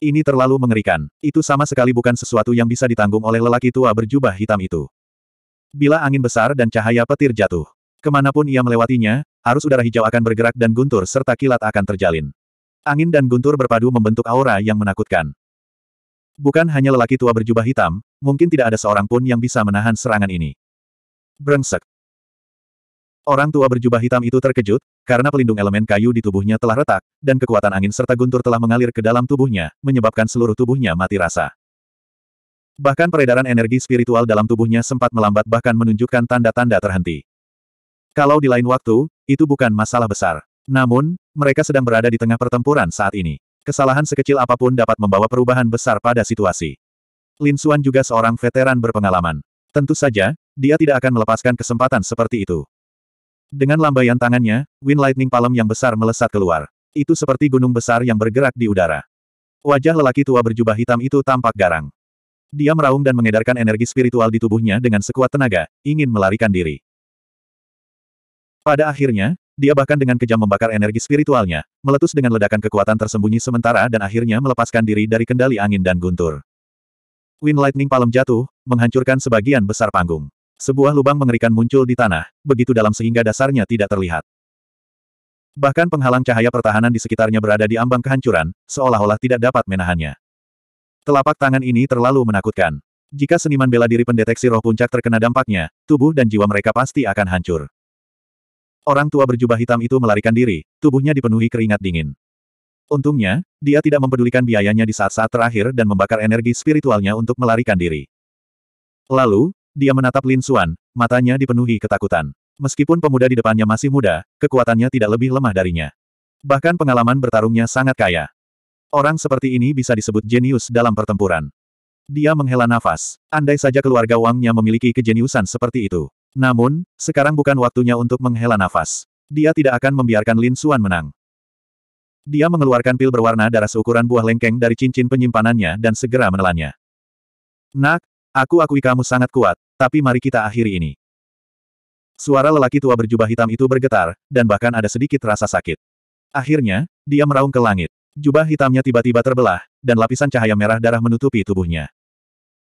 Ini terlalu mengerikan. Itu sama sekali bukan sesuatu yang bisa ditanggung oleh lelaki tua berjubah hitam itu. Bila angin besar dan cahaya petir jatuh, Kemanapun ia melewatinya, arus udara hijau akan bergerak dan guntur serta kilat akan terjalin. Angin dan guntur berpadu membentuk aura yang menakutkan. Bukan hanya lelaki tua berjubah hitam, mungkin tidak ada seorang pun yang bisa menahan serangan ini. Brengsek. Orang tua berjubah hitam itu terkejut, karena pelindung elemen kayu di tubuhnya telah retak, dan kekuatan angin serta guntur telah mengalir ke dalam tubuhnya, menyebabkan seluruh tubuhnya mati rasa. Bahkan peredaran energi spiritual dalam tubuhnya sempat melambat bahkan menunjukkan tanda-tanda terhenti. Kalau di lain waktu, itu bukan masalah besar. Namun, mereka sedang berada di tengah pertempuran saat ini. Kesalahan sekecil apapun dapat membawa perubahan besar pada situasi. Lin Suan juga seorang veteran berpengalaman. Tentu saja, dia tidak akan melepaskan kesempatan seperti itu. Dengan lambaian tangannya, Wind Lightning Palem yang besar melesat keluar. Itu seperti gunung besar yang bergerak di udara. Wajah lelaki tua berjubah hitam itu tampak garang. Dia meraung dan mengedarkan energi spiritual di tubuhnya dengan sekuat tenaga, ingin melarikan diri. Pada akhirnya, dia bahkan dengan kejam membakar energi spiritualnya, meletus dengan ledakan kekuatan tersembunyi sementara dan akhirnya melepaskan diri dari kendali angin dan guntur. Wind Lightning Palem jatuh, menghancurkan sebagian besar panggung. Sebuah lubang mengerikan muncul di tanah, begitu dalam sehingga dasarnya tidak terlihat. Bahkan penghalang cahaya pertahanan di sekitarnya berada di ambang kehancuran, seolah-olah tidak dapat menahannya. Telapak tangan ini terlalu menakutkan. Jika seniman bela diri pendeteksi roh puncak terkena dampaknya, tubuh dan jiwa mereka pasti akan hancur. Orang tua berjubah hitam itu melarikan diri, tubuhnya dipenuhi keringat dingin. Untungnya, dia tidak mempedulikan biayanya di saat-saat terakhir dan membakar energi spiritualnya untuk melarikan diri. Lalu, dia menatap Lin Xuan, matanya dipenuhi ketakutan. Meskipun pemuda di depannya masih muda, kekuatannya tidak lebih lemah darinya. Bahkan pengalaman bertarungnya sangat kaya. Orang seperti ini bisa disebut jenius dalam pertempuran. Dia menghela nafas. Andai saja keluarga Wangnya memiliki kejeniusan seperti itu. Namun, sekarang bukan waktunya untuk menghela nafas. Dia tidak akan membiarkan Lin Suan menang. Dia mengeluarkan pil berwarna darah seukuran buah lengkeng dari cincin penyimpanannya dan segera menelannya. Nak, aku akui kamu sangat kuat, tapi mari kita akhiri ini. Suara lelaki tua berjubah hitam itu bergetar, dan bahkan ada sedikit rasa sakit. Akhirnya, dia meraung ke langit. Jubah hitamnya tiba-tiba terbelah, dan lapisan cahaya merah darah menutupi tubuhnya.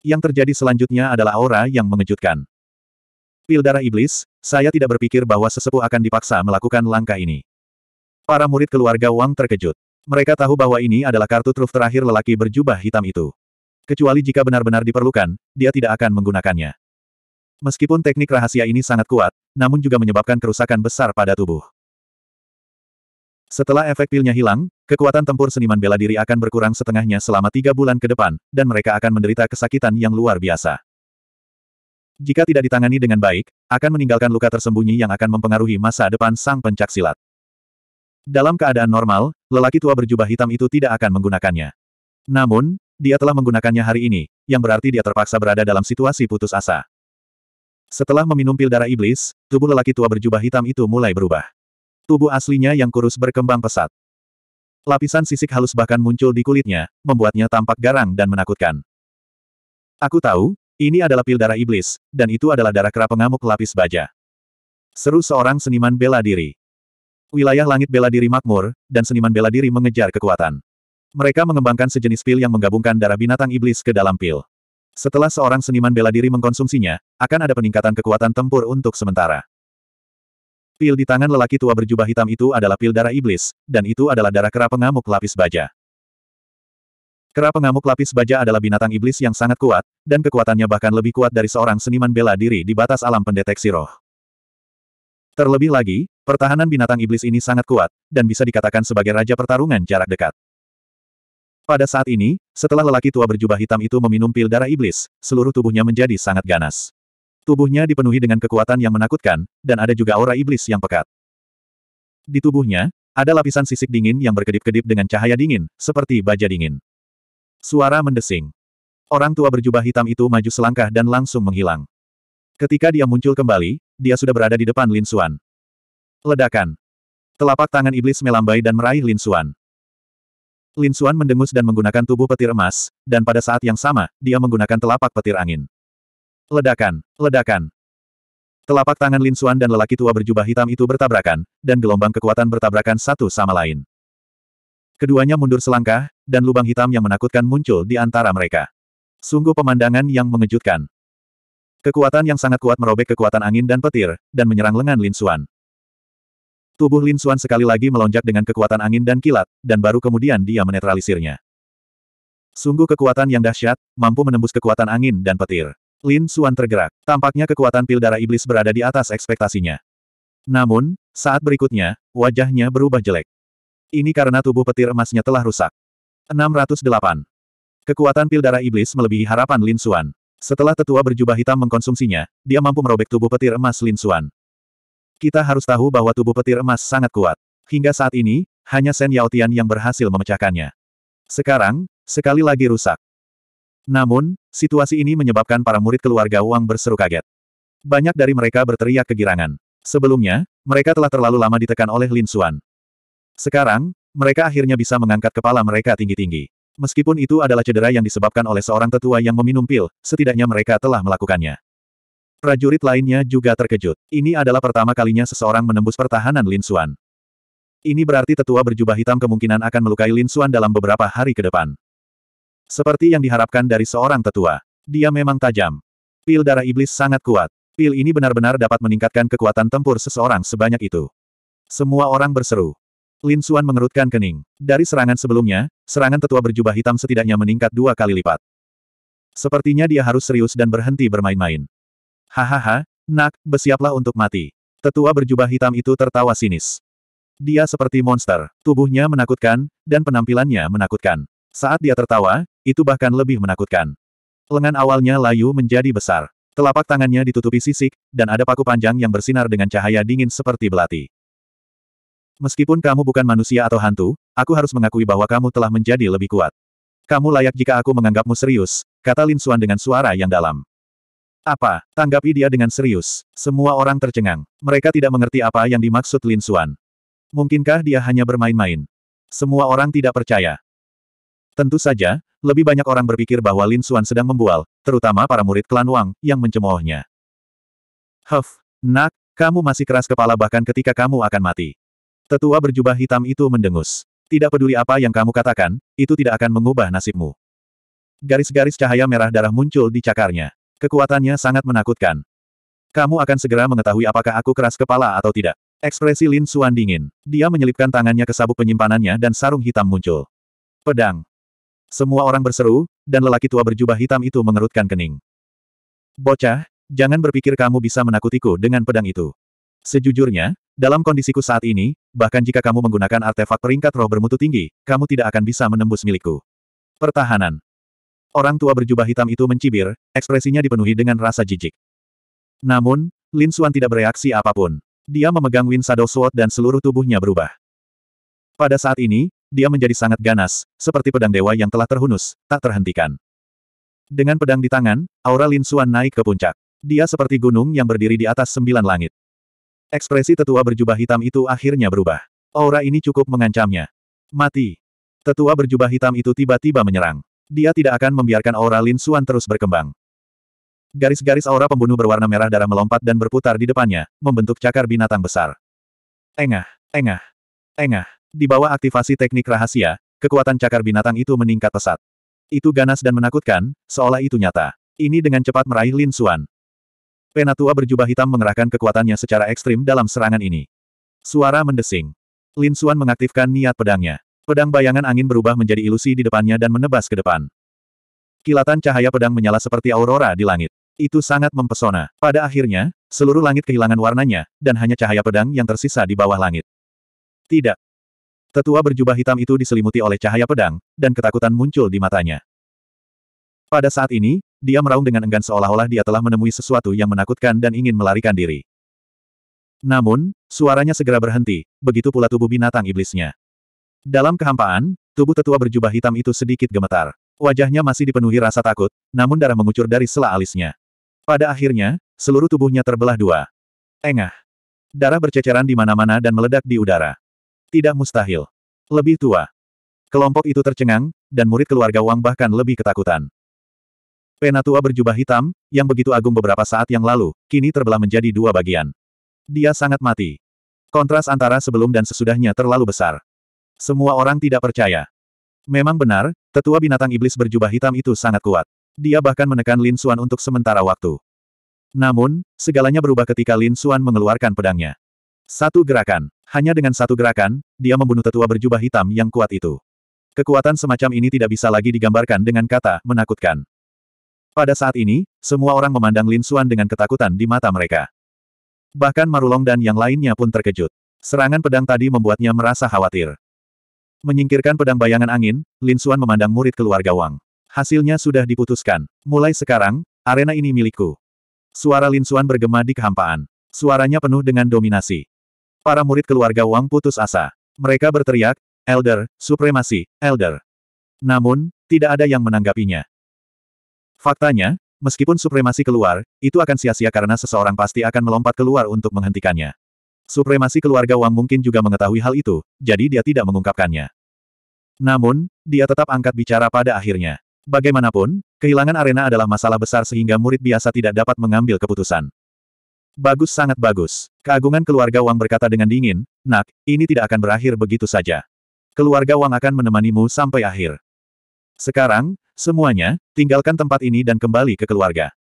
Yang terjadi selanjutnya adalah aura yang mengejutkan. Pil darah iblis, saya tidak berpikir bahwa sesepuh akan dipaksa melakukan langkah ini. Para murid keluarga Wang terkejut. Mereka tahu bahwa ini adalah kartu truf terakhir lelaki berjubah hitam itu. Kecuali jika benar-benar diperlukan, dia tidak akan menggunakannya. Meskipun teknik rahasia ini sangat kuat, namun juga menyebabkan kerusakan besar pada tubuh. Setelah efek pilnya hilang, kekuatan tempur seniman bela diri akan berkurang setengahnya selama tiga bulan ke depan, dan mereka akan menderita kesakitan yang luar biasa. Jika tidak ditangani dengan baik, akan meninggalkan luka tersembunyi yang akan mempengaruhi masa depan sang pencak silat. Dalam keadaan normal, lelaki tua berjubah hitam itu tidak akan menggunakannya. Namun, dia telah menggunakannya hari ini, yang berarti dia terpaksa berada dalam situasi putus asa. Setelah meminum pil darah iblis, tubuh lelaki tua berjubah hitam itu mulai berubah. Tubuh aslinya yang kurus berkembang pesat. Lapisan sisik halus bahkan muncul di kulitnya, membuatnya tampak garang dan menakutkan. Aku tahu, ini adalah pil darah iblis, dan itu adalah darah kera pengamuk lapis baja. Seru seorang seniman bela diri. Wilayah langit bela diri makmur, dan seniman bela diri mengejar kekuatan. Mereka mengembangkan sejenis pil yang menggabungkan darah binatang iblis ke dalam pil. Setelah seorang seniman bela diri mengkonsumsinya, akan ada peningkatan kekuatan tempur untuk sementara. Pil di tangan lelaki tua berjubah hitam itu adalah pil darah iblis, dan itu adalah darah kera pengamuk lapis baja. Kera pengamuk lapis baja adalah binatang iblis yang sangat kuat, dan kekuatannya bahkan lebih kuat dari seorang seniman bela diri di batas alam pendeteksi roh. Terlebih lagi, pertahanan binatang iblis ini sangat kuat, dan bisa dikatakan sebagai raja pertarungan jarak dekat. Pada saat ini, setelah lelaki tua berjubah hitam itu meminum pil darah iblis, seluruh tubuhnya menjadi sangat ganas. Tubuhnya dipenuhi dengan kekuatan yang menakutkan, dan ada juga aura iblis yang pekat. Di tubuhnya, ada lapisan sisik dingin yang berkedip-kedip dengan cahaya dingin, seperti baja dingin. Suara mendesing. Orang tua berjubah hitam itu maju selangkah dan langsung menghilang. Ketika dia muncul kembali, dia sudah berada di depan Lin Xuan. Ledakan. Telapak tangan iblis melambai dan meraih Lin Xuan. Lin Xuan mendengus dan menggunakan tubuh petir emas, dan pada saat yang sama, dia menggunakan telapak petir angin. Ledakan, ledakan. Telapak tangan Lin Xuan dan lelaki tua berjubah hitam itu bertabrakan, dan gelombang kekuatan bertabrakan satu sama lain. Keduanya mundur selangkah, dan lubang hitam yang menakutkan muncul di antara mereka. Sungguh pemandangan yang mengejutkan. Kekuatan yang sangat kuat merobek kekuatan angin dan petir, dan menyerang lengan Lin Suan. Tubuh Lin Suan sekali lagi melonjak dengan kekuatan angin dan kilat, dan baru kemudian dia menetralisirnya. Sungguh kekuatan yang dahsyat, mampu menembus kekuatan angin dan petir. Lin Suan tergerak. Tampaknya kekuatan pil darah iblis berada di atas ekspektasinya. Namun, saat berikutnya, wajahnya berubah jelek. Ini karena tubuh petir emasnya telah rusak. 608. Kekuatan pil darah iblis melebihi harapan Lin Xuan. Setelah tetua berjubah hitam mengkonsumsinya, dia mampu merobek tubuh petir emas Lin Xuan. Kita harus tahu bahwa tubuh petir emas sangat kuat. Hingga saat ini, hanya Sen Yao Tian yang berhasil memecahkannya. Sekarang, sekali lagi rusak. Namun, situasi ini menyebabkan para murid keluarga Wang berseru kaget. Banyak dari mereka berteriak kegirangan. Sebelumnya, mereka telah terlalu lama ditekan oleh Lin Xuan. Sekarang, mereka akhirnya bisa mengangkat kepala mereka tinggi-tinggi. Meskipun itu adalah cedera yang disebabkan oleh seorang tetua yang meminum pil, setidaknya mereka telah melakukannya. Prajurit lainnya juga terkejut. Ini adalah pertama kalinya seseorang menembus pertahanan Lin Xuan. Ini berarti tetua berjubah hitam kemungkinan akan melukai Lin Xuan dalam beberapa hari ke depan. Seperti yang diharapkan dari seorang tetua. Dia memang tajam. Pil darah iblis sangat kuat. Pil ini benar-benar dapat meningkatkan kekuatan tempur seseorang sebanyak itu. Semua orang berseru. Lin Xuan mengerutkan kening. Dari serangan sebelumnya, serangan tetua berjubah hitam setidaknya meningkat dua kali lipat. Sepertinya dia harus serius dan berhenti bermain-main. Hahaha, nak, bersiaplah untuk mati. Tetua berjubah hitam itu tertawa sinis. Dia seperti monster, tubuhnya menakutkan, dan penampilannya menakutkan. Saat dia tertawa, itu bahkan lebih menakutkan. Lengan awalnya layu menjadi besar. Telapak tangannya ditutupi sisik, dan ada paku panjang yang bersinar dengan cahaya dingin seperti belati. Meskipun kamu bukan manusia atau hantu, aku harus mengakui bahwa kamu telah menjadi lebih kuat. Kamu layak jika aku menganggapmu serius, kata Lin Xuan dengan suara yang dalam. Apa? Tanggapi dia dengan serius. Semua orang tercengang. Mereka tidak mengerti apa yang dimaksud Lin Xuan. Mungkinkah dia hanya bermain-main? Semua orang tidak percaya. Tentu saja, lebih banyak orang berpikir bahwa Lin Xuan sedang membual, terutama para murid klan Wang, yang mencemoohnya. Huff, nak, kamu masih keras kepala bahkan ketika kamu akan mati. Tetua berjubah hitam itu mendengus. Tidak peduli apa yang kamu katakan, itu tidak akan mengubah nasibmu. Garis-garis cahaya merah darah muncul di cakarnya. Kekuatannya sangat menakutkan. Kamu akan segera mengetahui apakah aku keras kepala atau tidak. Ekspresi Lin Suan dingin. Dia menyelipkan tangannya ke sabuk penyimpanannya dan sarung hitam muncul. Pedang. Semua orang berseru, dan lelaki tua berjubah hitam itu mengerutkan kening. Bocah, jangan berpikir kamu bisa menakutiku dengan pedang itu. Sejujurnya, dalam kondisiku saat ini, bahkan jika kamu menggunakan artefak peringkat roh bermutu tinggi, kamu tidak akan bisa menembus milikku. Pertahanan. Orang tua berjubah hitam itu mencibir, ekspresinya dipenuhi dengan rasa jijik. Namun, Lin Xuan tidak bereaksi apapun. Dia memegang Wind Shadow Sword dan seluruh tubuhnya berubah. Pada saat ini, dia menjadi sangat ganas, seperti pedang dewa yang telah terhunus, tak terhentikan. Dengan pedang di tangan, aura Lin Xuan naik ke puncak. Dia seperti gunung yang berdiri di atas sembilan langit. Ekspresi tetua berjubah hitam itu akhirnya berubah. Aura ini cukup mengancamnya. Mati. Tetua berjubah hitam itu tiba-tiba menyerang. Dia tidak akan membiarkan aura Lin Xuan terus berkembang. Garis-garis aura pembunuh berwarna merah darah melompat dan berputar di depannya, membentuk cakar binatang besar. Engah, engah, engah. Di bawah aktivasi teknik rahasia, kekuatan cakar binatang itu meningkat pesat. Itu ganas dan menakutkan, seolah itu nyata. Ini dengan cepat meraih Lin Xuan. Penatua berjubah hitam mengerahkan kekuatannya secara ekstrim dalam serangan ini. Suara mendesing. Lin Xuan mengaktifkan niat pedangnya. Pedang bayangan angin berubah menjadi ilusi di depannya dan menebas ke depan. Kilatan cahaya pedang menyala seperti aurora di langit. Itu sangat mempesona. Pada akhirnya, seluruh langit kehilangan warnanya, dan hanya cahaya pedang yang tersisa di bawah langit. Tidak. Tetua berjubah hitam itu diselimuti oleh cahaya pedang, dan ketakutan muncul di matanya. Pada saat ini, dia meraung dengan enggan seolah-olah dia telah menemui sesuatu yang menakutkan dan ingin melarikan diri. Namun, suaranya segera berhenti, begitu pula tubuh binatang iblisnya. Dalam kehampaan, tubuh tetua berjubah hitam itu sedikit gemetar. Wajahnya masih dipenuhi rasa takut, namun darah mengucur dari sela alisnya. Pada akhirnya, seluruh tubuhnya terbelah dua. Engah. Darah berceceran di mana-mana dan meledak di udara. Tidak mustahil. Lebih tua. Kelompok itu tercengang, dan murid keluarga Wang bahkan lebih ketakutan. Penatua berjubah hitam, yang begitu agung beberapa saat yang lalu, kini terbelah menjadi dua bagian. Dia sangat mati. Kontras antara sebelum dan sesudahnya terlalu besar. Semua orang tidak percaya. Memang benar, tetua binatang iblis berjubah hitam itu sangat kuat. Dia bahkan menekan Lin Xuan untuk sementara waktu. Namun, segalanya berubah ketika Lin Xuan mengeluarkan pedangnya. Satu gerakan. Hanya dengan satu gerakan, dia membunuh tetua berjubah hitam yang kuat itu. Kekuatan semacam ini tidak bisa lagi digambarkan dengan kata menakutkan. Pada saat ini, semua orang memandang Lin Xuan dengan ketakutan di mata mereka. Bahkan Marulong dan yang lainnya pun terkejut. Serangan pedang tadi membuatnya merasa khawatir. Menyingkirkan pedang bayangan angin, Lin Xuan memandang murid keluarga Wang. Hasilnya sudah diputuskan. Mulai sekarang, arena ini milikku. Suara Lin Xuan bergema di kehampaan. Suaranya penuh dengan dominasi. Para murid keluarga Wang putus asa. Mereka berteriak, Elder, Supremasi, Elder. Namun, tidak ada yang menanggapinya. Faktanya, meskipun supremasi keluar, itu akan sia-sia karena seseorang pasti akan melompat keluar untuk menghentikannya. Supremasi keluarga Wang mungkin juga mengetahui hal itu, jadi dia tidak mengungkapkannya. Namun, dia tetap angkat bicara pada akhirnya. Bagaimanapun, kehilangan arena adalah masalah besar sehingga murid biasa tidak dapat mengambil keputusan. Bagus sangat bagus. Keagungan keluarga Wang berkata dengan dingin, Nak, ini tidak akan berakhir begitu saja. Keluarga Wang akan menemanimu sampai akhir. Sekarang, semuanya, tinggalkan tempat ini dan kembali ke keluarga.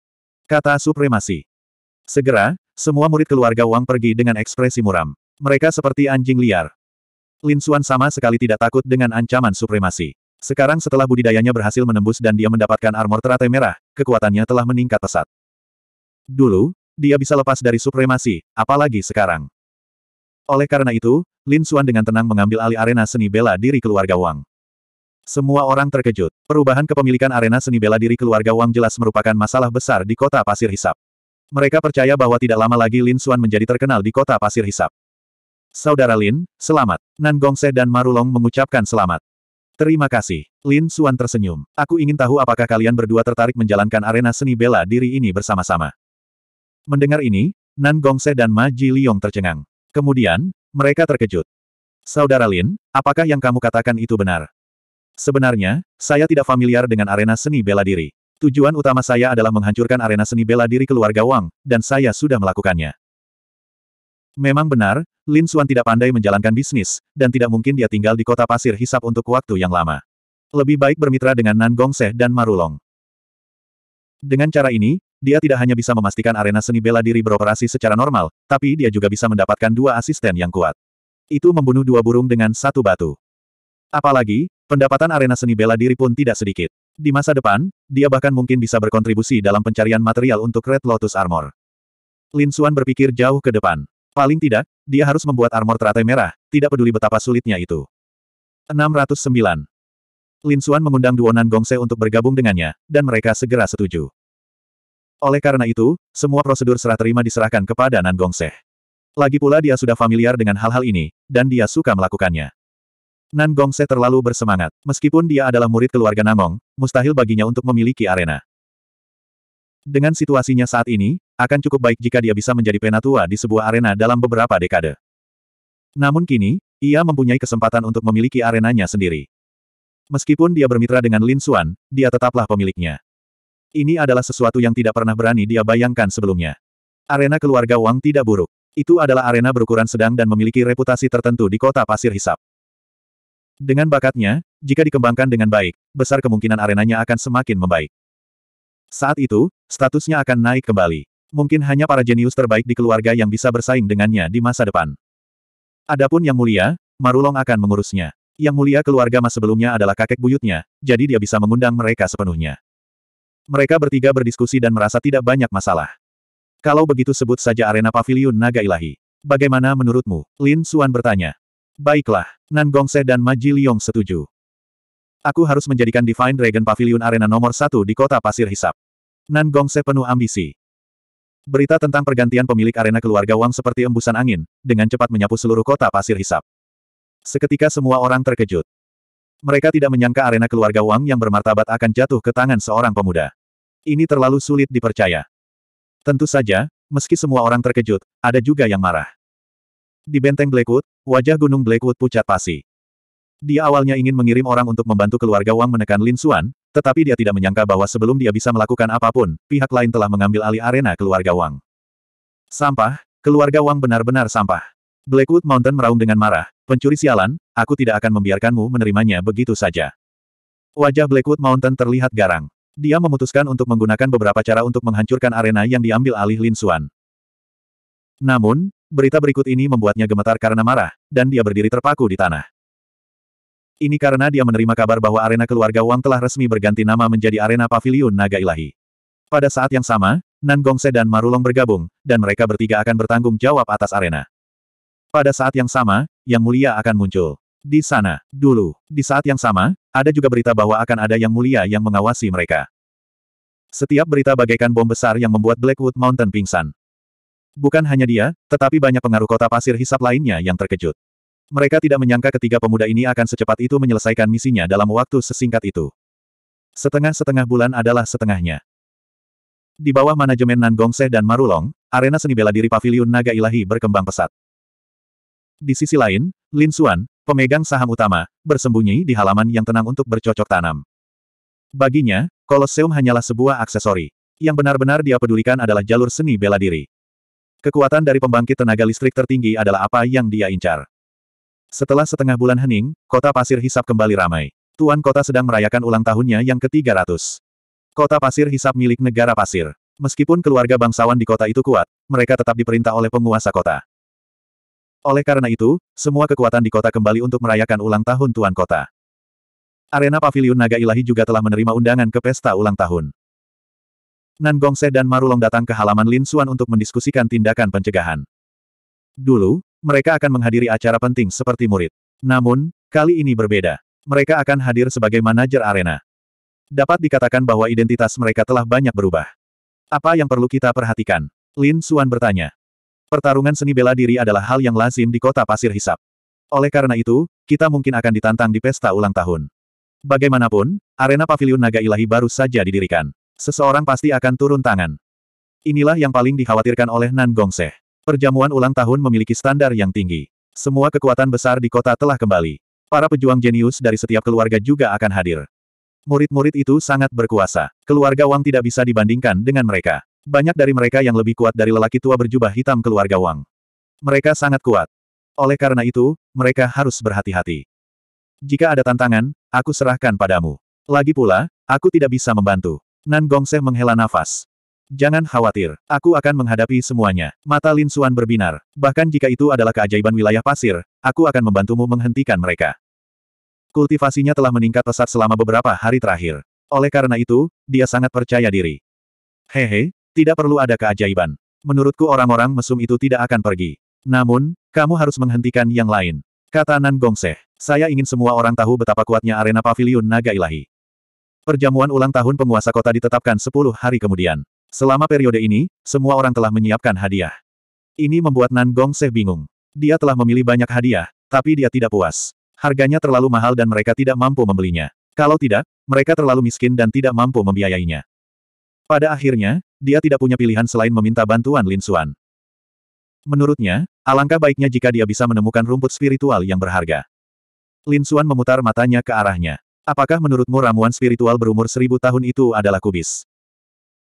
Kata supremasi. Segera, semua murid keluarga Wang pergi dengan ekspresi muram. Mereka seperti anjing liar. Lin Xuan sama sekali tidak takut dengan ancaman supremasi. Sekarang setelah budidayanya berhasil menembus dan dia mendapatkan armor teratai merah, kekuatannya telah meningkat pesat. Dulu, dia bisa lepas dari supremasi, apalagi sekarang. Oleh karena itu, Lin Xuan dengan tenang mengambil alih arena seni bela diri keluarga Wang. Semua orang terkejut. Perubahan kepemilikan arena seni bela diri keluarga Wang jelas merupakan masalah besar di kota pasir hisap. Mereka percaya bahwa tidak lama lagi Lin Xuan menjadi terkenal di kota pasir hisap. Saudara Lin, selamat. Nan Gongse dan Marulong mengucapkan selamat. Terima kasih. Lin Xuan tersenyum. Aku ingin tahu apakah kalian berdua tertarik menjalankan arena seni bela diri ini bersama-sama. Mendengar ini, Nan Gongse dan Ma Ji Liong tercengang. Kemudian, mereka terkejut. Saudara Lin, apakah yang kamu katakan itu benar? Sebenarnya, saya tidak familiar dengan arena seni bela diri. Tujuan utama saya adalah menghancurkan arena seni bela diri keluarga Wang, dan saya sudah melakukannya. Memang benar, Lin Xuan tidak pandai menjalankan bisnis, dan tidak mungkin dia tinggal di kota pasir hisap untuk waktu yang lama. Lebih baik bermitra dengan Nan Seh dan Marulong. Dengan cara ini, dia tidak hanya bisa memastikan arena seni bela diri beroperasi secara normal, tapi dia juga bisa mendapatkan dua asisten yang kuat. Itu membunuh dua burung dengan satu batu. Apalagi, Pendapatan arena seni bela diri pun tidak sedikit. Di masa depan, dia bahkan mungkin bisa berkontribusi dalam pencarian material untuk Red Lotus Armor. Lin Xuan berpikir jauh ke depan. Paling tidak, dia harus membuat armor teratai merah, tidak peduli betapa sulitnya itu. 609. Lin Xuan mengundang Duonan Gongse untuk bergabung dengannya, dan mereka segera setuju. Oleh karena itu, semua prosedur serah terima diserahkan kepada Nan Gongse. Lagi pula dia sudah familiar dengan hal-hal ini, dan dia suka melakukannya. Nan Gongse terlalu bersemangat. Meskipun dia adalah murid keluarga Namong, mustahil baginya untuk memiliki arena. Dengan situasinya saat ini, akan cukup baik jika dia bisa menjadi penatua di sebuah arena dalam beberapa dekade. Namun kini, ia mempunyai kesempatan untuk memiliki arenanya sendiri. Meskipun dia bermitra dengan Lin Xuan, dia tetaplah pemiliknya. Ini adalah sesuatu yang tidak pernah berani dia bayangkan sebelumnya. Arena keluarga Wang tidak buruk. Itu adalah arena berukuran sedang dan memiliki reputasi tertentu di kota Pasir Hisap. Dengan bakatnya, jika dikembangkan dengan baik, besar kemungkinan arenanya akan semakin membaik. Saat itu, statusnya akan naik kembali. Mungkin hanya para jenius terbaik di keluarga yang bisa bersaing dengannya di masa depan. Adapun Yang Mulia, Marulong akan mengurusnya. Yang Mulia keluarga mas sebelumnya adalah kakek buyutnya, jadi dia bisa mengundang mereka sepenuhnya. Mereka bertiga berdiskusi dan merasa tidak banyak masalah. Kalau begitu sebut saja arena pavilion naga ilahi. Bagaimana menurutmu? Lin Suan bertanya. Baiklah, Nan Gongse dan Maji Liong setuju. Aku harus menjadikan Divine Dragon Pavilion Arena nomor satu di kota Pasir Hisap. Nan Gongse penuh ambisi. Berita tentang pergantian pemilik arena keluarga Wang seperti embusan angin, dengan cepat menyapu seluruh kota Pasir Hisap. Seketika semua orang terkejut. Mereka tidak menyangka arena keluarga Wang yang bermartabat akan jatuh ke tangan seorang pemuda. Ini terlalu sulit dipercaya. Tentu saja, meski semua orang terkejut, ada juga yang marah. Di benteng Blackwood, wajah gunung Blackwood pucat pasi. Dia awalnya ingin mengirim orang untuk membantu keluarga Wang menekan Lin Xuan, tetapi dia tidak menyangka bahwa sebelum dia bisa melakukan apapun, pihak lain telah mengambil alih arena keluarga Wang. Sampah, keluarga Wang benar-benar sampah. Blackwood Mountain meraung dengan marah, pencuri sialan, aku tidak akan membiarkanmu menerimanya begitu saja. Wajah Blackwood Mountain terlihat garang. Dia memutuskan untuk menggunakan beberapa cara untuk menghancurkan arena yang diambil alih Lin Xuan. Namun, Berita berikut ini membuatnya gemetar karena marah, dan dia berdiri terpaku di tanah. Ini karena dia menerima kabar bahwa arena keluarga Wang telah resmi berganti nama menjadi arena pavilion naga ilahi. Pada saat yang sama, Nan Gongse dan Marulong bergabung, dan mereka bertiga akan bertanggung jawab atas arena. Pada saat yang sama, Yang Mulia akan muncul. Di sana, dulu, di saat yang sama, ada juga berita bahwa akan ada Yang Mulia yang mengawasi mereka. Setiap berita bagaikan bom besar yang membuat Blackwood Mountain pingsan. Bukan hanya dia, tetapi banyak pengaruh kota pasir hisap lainnya yang terkejut. Mereka tidak menyangka ketiga pemuda ini akan secepat itu menyelesaikan misinya dalam waktu sesingkat itu. Setengah-setengah bulan adalah setengahnya. Di bawah manajemen Nan Gongseh dan Marulong, arena seni bela diri Paviliun Naga Ilahi berkembang pesat. Di sisi lain, Lin Suan, pemegang saham utama, bersembunyi di halaman yang tenang untuk bercocok tanam. Baginya, Koloseum hanyalah sebuah aksesori. Yang benar-benar dia pedulikan adalah jalur seni bela diri. Kekuatan dari pembangkit tenaga listrik tertinggi adalah apa yang dia incar. Setelah setengah bulan hening, kota pasir hisap kembali ramai. Tuan kota sedang merayakan ulang tahunnya yang ke-300. Kota pasir hisap milik negara pasir. Meskipun keluarga bangsawan di kota itu kuat, mereka tetap diperintah oleh penguasa kota. Oleh karena itu, semua kekuatan di kota kembali untuk merayakan ulang tahun tuan kota. Arena Paviliun Naga Ilahi juga telah menerima undangan ke pesta ulang tahun. Nan Gongse dan Marulong datang ke halaman Lin Suan untuk mendiskusikan tindakan pencegahan. Dulu, mereka akan menghadiri acara penting seperti murid. Namun, kali ini berbeda. Mereka akan hadir sebagai manajer arena. Dapat dikatakan bahwa identitas mereka telah banyak berubah. Apa yang perlu kita perhatikan? Lin Suan bertanya. Pertarungan seni bela diri adalah hal yang lazim di kota pasir hisap. Oleh karena itu, kita mungkin akan ditantang di pesta ulang tahun. Bagaimanapun, arena pavilion naga ilahi baru saja didirikan. Seseorang pasti akan turun tangan. Inilah yang paling dikhawatirkan oleh Nan Gongseh. Perjamuan ulang tahun memiliki standar yang tinggi. Semua kekuatan besar di kota telah kembali. Para pejuang jenius dari setiap keluarga juga akan hadir. Murid-murid itu sangat berkuasa. Keluarga Wang tidak bisa dibandingkan dengan mereka. Banyak dari mereka yang lebih kuat dari lelaki tua berjubah hitam keluarga Wang. Mereka sangat kuat. Oleh karena itu, mereka harus berhati-hati. Jika ada tantangan, aku serahkan padamu. Lagi pula, aku tidak bisa membantu. Nan Gongse menghela nafas. Jangan khawatir, aku akan menghadapi semuanya. Mata Lin Suan berbinar. Bahkan jika itu adalah keajaiban wilayah pasir, aku akan membantumu menghentikan mereka. Kultivasinya telah meningkat pesat selama beberapa hari terakhir. Oleh karena itu, dia sangat percaya diri. Hehe, tidak perlu ada keajaiban. Menurutku orang-orang mesum itu tidak akan pergi. Namun, kamu harus menghentikan yang lain. Kata Nan Gongseh, saya ingin semua orang tahu betapa kuatnya arena pavilion naga ilahi. Perjamuan ulang tahun penguasa kota ditetapkan 10 hari kemudian. Selama periode ini, semua orang telah menyiapkan hadiah. Ini membuat Nan Seh bingung. Dia telah memilih banyak hadiah, tapi dia tidak puas. Harganya terlalu mahal dan mereka tidak mampu membelinya. Kalau tidak, mereka terlalu miskin dan tidak mampu membiayainya. Pada akhirnya, dia tidak punya pilihan selain meminta bantuan Lin Xuan. Menurutnya, alangkah baiknya jika dia bisa menemukan rumput spiritual yang berharga. Lin Xuan memutar matanya ke arahnya. Apakah menurutmu ramuan spiritual berumur seribu tahun itu adalah kubis?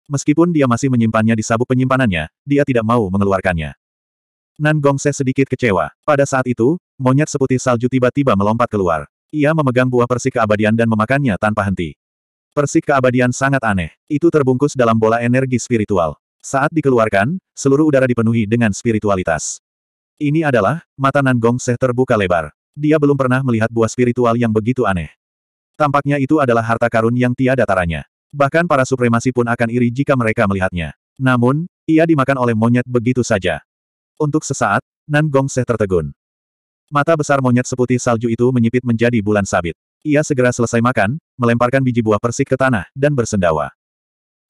Meskipun dia masih menyimpannya di sabuk penyimpanannya, dia tidak mau mengeluarkannya. Nan Gongse sedikit kecewa. Pada saat itu, monyet seputih salju tiba-tiba melompat keluar. Ia memegang buah persik keabadian dan memakannya tanpa henti. Persik keabadian sangat aneh. Itu terbungkus dalam bola energi spiritual. Saat dikeluarkan, seluruh udara dipenuhi dengan spiritualitas. Ini adalah, mata Nan Gongse terbuka lebar. Dia belum pernah melihat buah spiritual yang begitu aneh. Tampaknya itu adalah harta karun yang tiada taranya. Bahkan para supremasi pun akan iri jika mereka melihatnya. Namun, ia dimakan oleh monyet begitu saja. Untuk sesaat, Nan Gong Seh tertegun. Mata besar monyet seputih salju itu menyipit menjadi bulan sabit. Ia segera selesai makan, melemparkan biji buah persik ke tanah, dan bersendawa.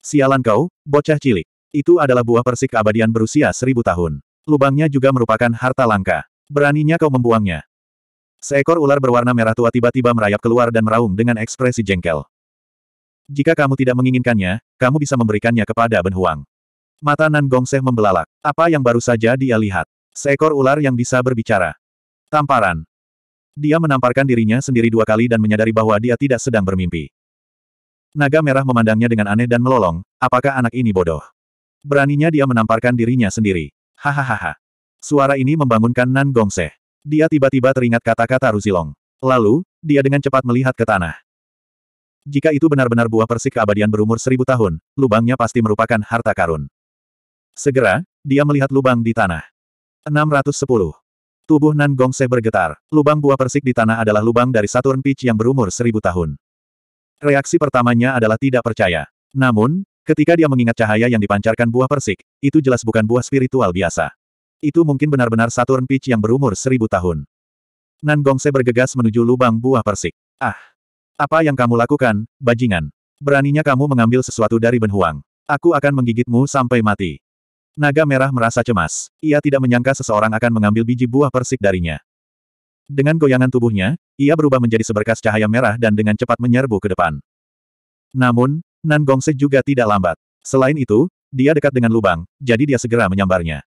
Sialan kau, bocah cilik. Itu adalah buah persik keabadian berusia seribu tahun. Lubangnya juga merupakan harta langka. Beraninya kau membuangnya. Seekor ular berwarna merah tua tiba-tiba merayap keluar dan meraung dengan ekspresi jengkel. Jika kamu tidak menginginkannya, kamu bisa memberikannya kepada Ben Huang. Mata Nan Gongseh membelalak. Apa yang baru saja dia lihat? Seekor ular yang bisa berbicara. Tamparan. Dia menamparkan dirinya sendiri dua kali dan menyadari bahwa dia tidak sedang bermimpi. Naga merah memandangnya dengan aneh dan melolong, apakah anak ini bodoh? Beraninya dia menamparkan dirinya sendiri. Hahaha. Suara ini membangunkan Nan Gongseh. Dia tiba-tiba teringat kata-kata Ruzilong. Lalu, dia dengan cepat melihat ke tanah. Jika itu benar-benar buah persik keabadian berumur seribu tahun, lubangnya pasti merupakan harta karun. Segera, dia melihat lubang di tanah. 610. Tubuh Nan Se bergetar. Lubang buah persik di tanah adalah lubang dari Saturn Peach yang berumur seribu tahun. Reaksi pertamanya adalah tidak percaya. Namun, ketika dia mengingat cahaya yang dipancarkan buah persik, itu jelas bukan buah spiritual biasa. Itu mungkin benar-benar satu Peach yang berumur seribu tahun. Nan Gongse bergegas menuju lubang buah persik. Ah! Apa yang kamu lakukan, bajingan? Beraninya kamu mengambil sesuatu dari Benhuang. Aku akan menggigitmu sampai mati. Naga merah merasa cemas. Ia tidak menyangka seseorang akan mengambil biji buah persik darinya. Dengan goyangan tubuhnya, ia berubah menjadi seberkas cahaya merah dan dengan cepat menyerbu ke depan. Namun, Nan Gongse juga tidak lambat. Selain itu, dia dekat dengan lubang, jadi dia segera menyambarnya.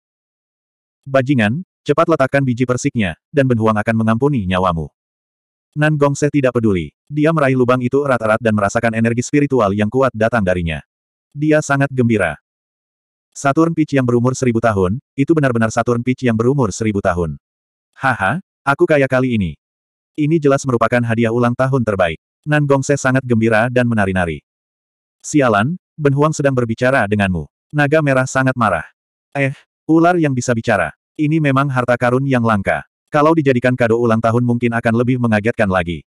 Bajingan, cepat letakkan biji persiknya, dan Benhuang akan mengampuni nyawamu. Nan Gongse tidak peduli. Dia meraih lubang itu erat-erat dan merasakan energi spiritual yang kuat datang darinya. Dia sangat gembira. Saturn Peach yang berumur seribu tahun, itu benar-benar Saturn Peach yang berumur seribu tahun. Haha, aku kaya kali ini. Ini jelas merupakan hadiah ulang tahun terbaik. Nan Gongse sangat gembira dan menari-nari. Sialan, Ben Huang sedang berbicara denganmu. Naga merah sangat marah. Eh, Ular yang bisa bicara. Ini memang harta karun yang langka. Kalau dijadikan kado ulang tahun mungkin akan lebih mengagetkan lagi.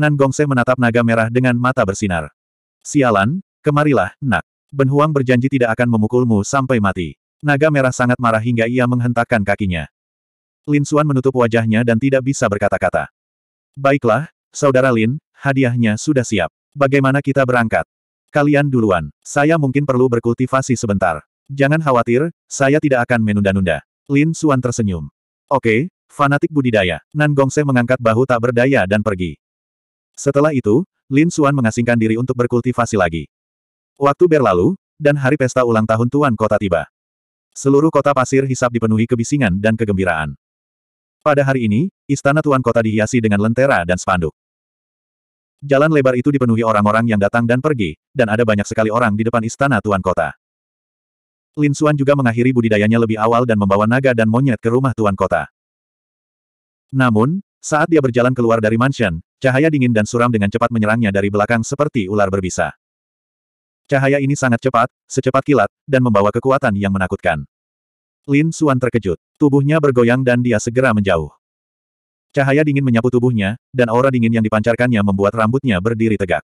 Nan Gongse menatap naga merah dengan mata bersinar. Sialan, kemarilah, nak. Ben Huang berjanji tidak akan memukulmu sampai mati. Naga merah sangat marah hingga ia menghentakkan kakinya. Lin Suan menutup wajahnya dan tidak bisa berkata-kata. Baiklah, Saudara Lin, hadiahnya sudah siap. Bagaimana kita berangkat? Kalian duluan. Saya mungkin perlu berkultivasi sebentar. Jangan khawatir, saya tidak akan menunda-nunda. Lin Suan tersenyum. Oke, fanatik budidaya. Nan Gongse mengangkat bahu tak berdaya dan pergi. Setelah itu, Lin Suan mengasingkan diri untuk berkultivasi lagi. Waktu berlalu, dan hari pesta ulang tahun Tuan Kota tiba. Seluruh kota pasir hisap dipenuhi kebisingan dan kegembiraan. Pada hari ini, istana Tuan Kota dihiasi dengan lentera dan spanduk. Jalan lebar itu dipenuhi orang-orang yang datang dan pergi, dan ada banyak sekali orang di depan istana Tuan Kota. Lin Suan juga mengakhiri budidayanya lebih awal dan membawa naga dan monyet ke rumah tuan kota. Namun, saat dia berjalan keluar dari mansion, cahaya dingin dan suram dengan cepat menyerangnya dari belakang seperti ular berbisa. Cahaya ini sangat cepat, secepat kilat, dan membawa kekuatan yang menakutkan. Lin Suan terkejut. Tubuhnya bergoyang dan dia segera menjauh. Cahaya dingin menyapu tubuhnya, dan aura dingin yang dipancarkannya membuat rambutnya berdiri tegak.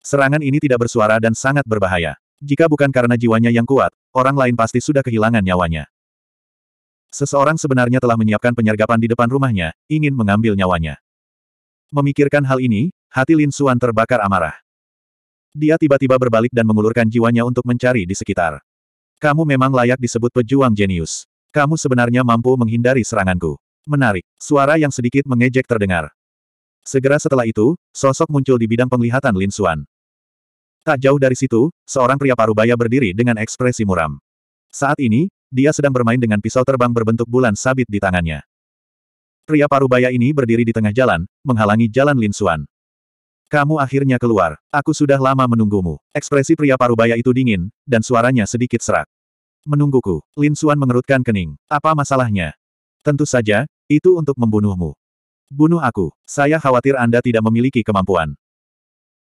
Serangan ini tidak bersuara dan sangat berbahaya. Jika bukan karena jiwanya yang kuat, orang lain pasti sudah kehilangan nyawanya. Seseorang sebenarnya telah menyiapkan penyergapan di depan rumahnya, ingin mengambil nyawanya. Memikirkan hal ini, hati Lin Xuan terbakar amarah. Dia tiba-tiba berbalik dan mengulurkan jiwanya untuk mencari di sekitar. Kamu memang layak disebut pejuang jenius. Kamu sebenarnya mampu menghindari seranganku. Menarik. Suara yang sedikit mengejek terdengar. Segera setelah itu, sosok muncul di bidang penglihatan Lin Xuan. Tak jauh dari situ, seorang pria parubaya berdiri dengan ekspresi muram. Saat ini, dia sedang bermain dengan pisau terbang berbentuk bulan sabit di tangannya. Pria parubaya ini berdiri di tengah jalan, menghalangi jalan Lin Xuan. Kamu akhirnya keluar. Aku sudah lama menunggumu. Ekspresi pria parubaya itu dingin, dan suaranya sedikit serak. Menungguku. Lin Xuan mengerutkan kening. Apa masalahnya? Tentu saja, itu untuk membunuhmu. Bunuh aku. Saya khawatir Anda tidak memiliki kemampuan.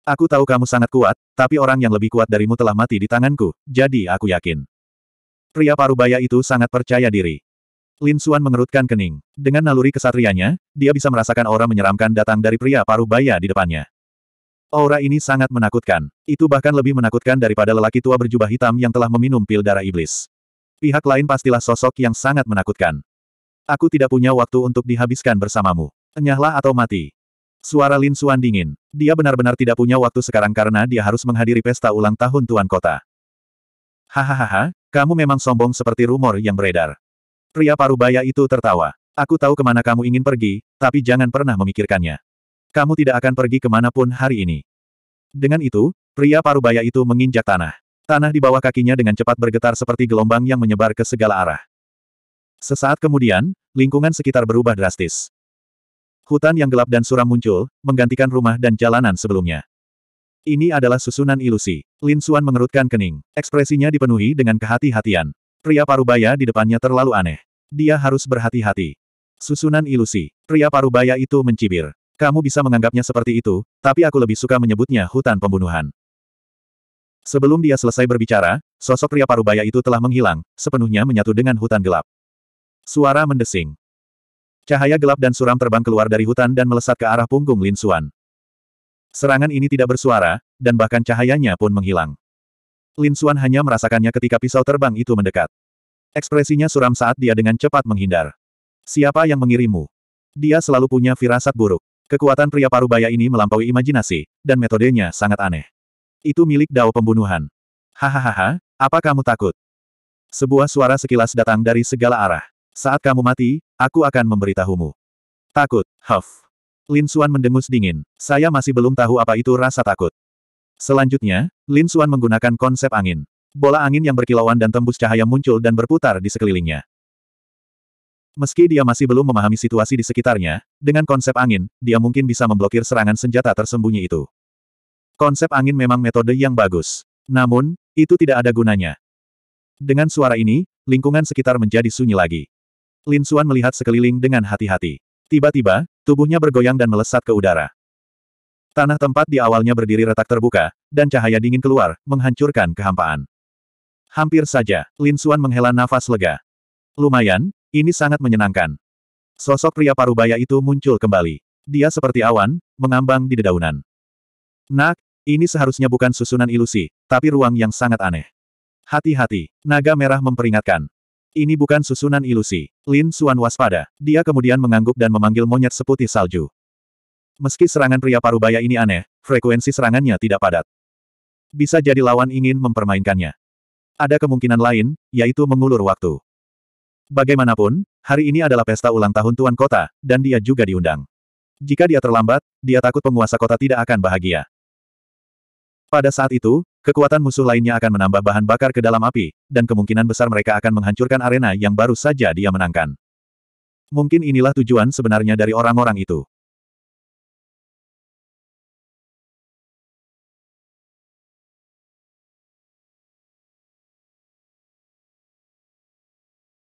Aku tahu kamu sangat kuat, tapi orang yang lebih kuat darimu telah mati di tanganku, jadi aku yakin. Pria parubaya itu sangat percaya diri. Lin Xuan mengerutkan kening. Dengan naluri kesatrianya, dia bisa merasakan aura menyeramkan datang dari pria parubaya di depannya. Aura ini sangat menakutkan. Itu bahkan lebih menakutkan daripada lelaki tua berjubah hitam yang telah meminum pil darah iblis. Pihak lain pastilah sosok yang sangat menakutkan. Aku tidak punya waktu untuk dihabiskan bersamamu. Enyahlah atau mati. Suara Lin Suan dingin. Dia benar-benar tidak punya waktu sekarang karena dia harus menghadiri pesta ulang tahun Tuan Kota. Hahaha, kamu memang sombong seperti rumor yang beredar. Pria parubaya itu tertawa. Aku tahu kemana kamu ingin pergi, tapi jangan pernah memikirkannya. Kamu tidak akan pergi kemanapun hari ini. Dengan itu, pria parubaya itu menginjak tanah. Tanah di bawah kakinya dengan cepat bergetar seperti gelombang yang menyebar ke segala arah. Sesaat kemudian, lingkungan sekitar berubah drastis. Hutan yang gelap dan suram muncul, menggantikan rumah dan jalanan sebelumnya. Ini adalah susunan ilusi. Lin Xuan mengerutkan kening. Ekspresinya dipenuhi dengan kehati-hatian. Pria parubaya di depannya terlalu aneh. Dia harus berhati-hati. Susunan ilusi. Pria parubaya itu mencibir. Kamu bisa menganggapnya seperti itu, tapi aku lebih suka menyebutnya hutan pembunuhan. Sebelum dia selesai berbicara, sosok pria parubaya itu telah menghilang, sepenuhnya menyatu dengan hutan gelap. Suara mendesing. Cahaya gelap dan suram terbang keluar dari hutan dan melesat ke arah punggung Lin Suan. Serangan ini tidak bersuara, dan bahkan cahayanya pun menghilang. Lin Suan hanya merasakannya ketika pisau terbang itu mendekat. Ekspresinya suram saat dia dengan cepat menghindar. Siapa yang mengirimu? Dia selalu punya firasat buruk. Kekuatan pria parubaya ini melampaui imajinasi, dan metodenya sangat aneh. Itu milik dao pembunuhan. Hahaha, apa kamu takut? Sebuah suara sekilas datang dari segala arah. Saat kamu mati, Aku akan memberitahumu. Takut, Huff. Lin Xuan mendengus dingin. Saya masih belum tahu apa itu rasa takut. Selanjutnya, Lin Xuan menggunakan konsep angin. Bola angin yang berkilauan dan tembus cahaya muncul dan berputar di sekelilingnya. Meski dia masih belum memahami situasi di sekitarnya, dengan konsep angin, dia mungkin bisa memblokir serangan senjata tersembunyi itu. Konsep angin memang metode yang bagus. Namun, itu tidak ada gunanya. Dengan suara ini, lingkungan sekitar menjadi sunyi lagi. Lin Suan melihat sekeliling dengan hati-hati. Tiba-tiba, tubuhnya bergoyang dan melesat ke udara. Tanah tempat di awalnya berdiri retak terbuka, dan cahaya dingin keluar, menghancurkan kehampaan. Hampir saja, Lin Suan menghela nafas lega. Lumayan, ini sangat menyenangkan. Sosok pria parubaya itu muncul kembali. Dia seperti awan, mengambang di dedaunan. Nak, ini seharusnya bukan susunan ilusi, tapi ruang yang sangat aneh. Hati-hati, naga merah memperingatkan. Ini bukan susunan ilusi. Lin Suan waspada. Dia kemudian mengangguk dan memanggil monyet seputih salju. Meski serangan pria parubaya ini aneh, frekuensi serangannya tidak padat. Bisa jadi lawan ingin mempermainkannya. Ada kemungkinan lain, yaitu mengulur waktu. Bagaimanapun, hari ini adalah pesta ulang tahun Tuan Kota, dan dia juga diundang. Jika dia terlambat, dia takut penguasa kota tidak akan bahagia. Pada saat itu, Kekuatan musuh lainnya akan menambah bahan bakar ke dalam api, dan kemungkinan besar mereka akan menghancurkan arena yang baru saja dia menangkan. Mungkin inilah tujuan sebenarnya dari orang-orang itu.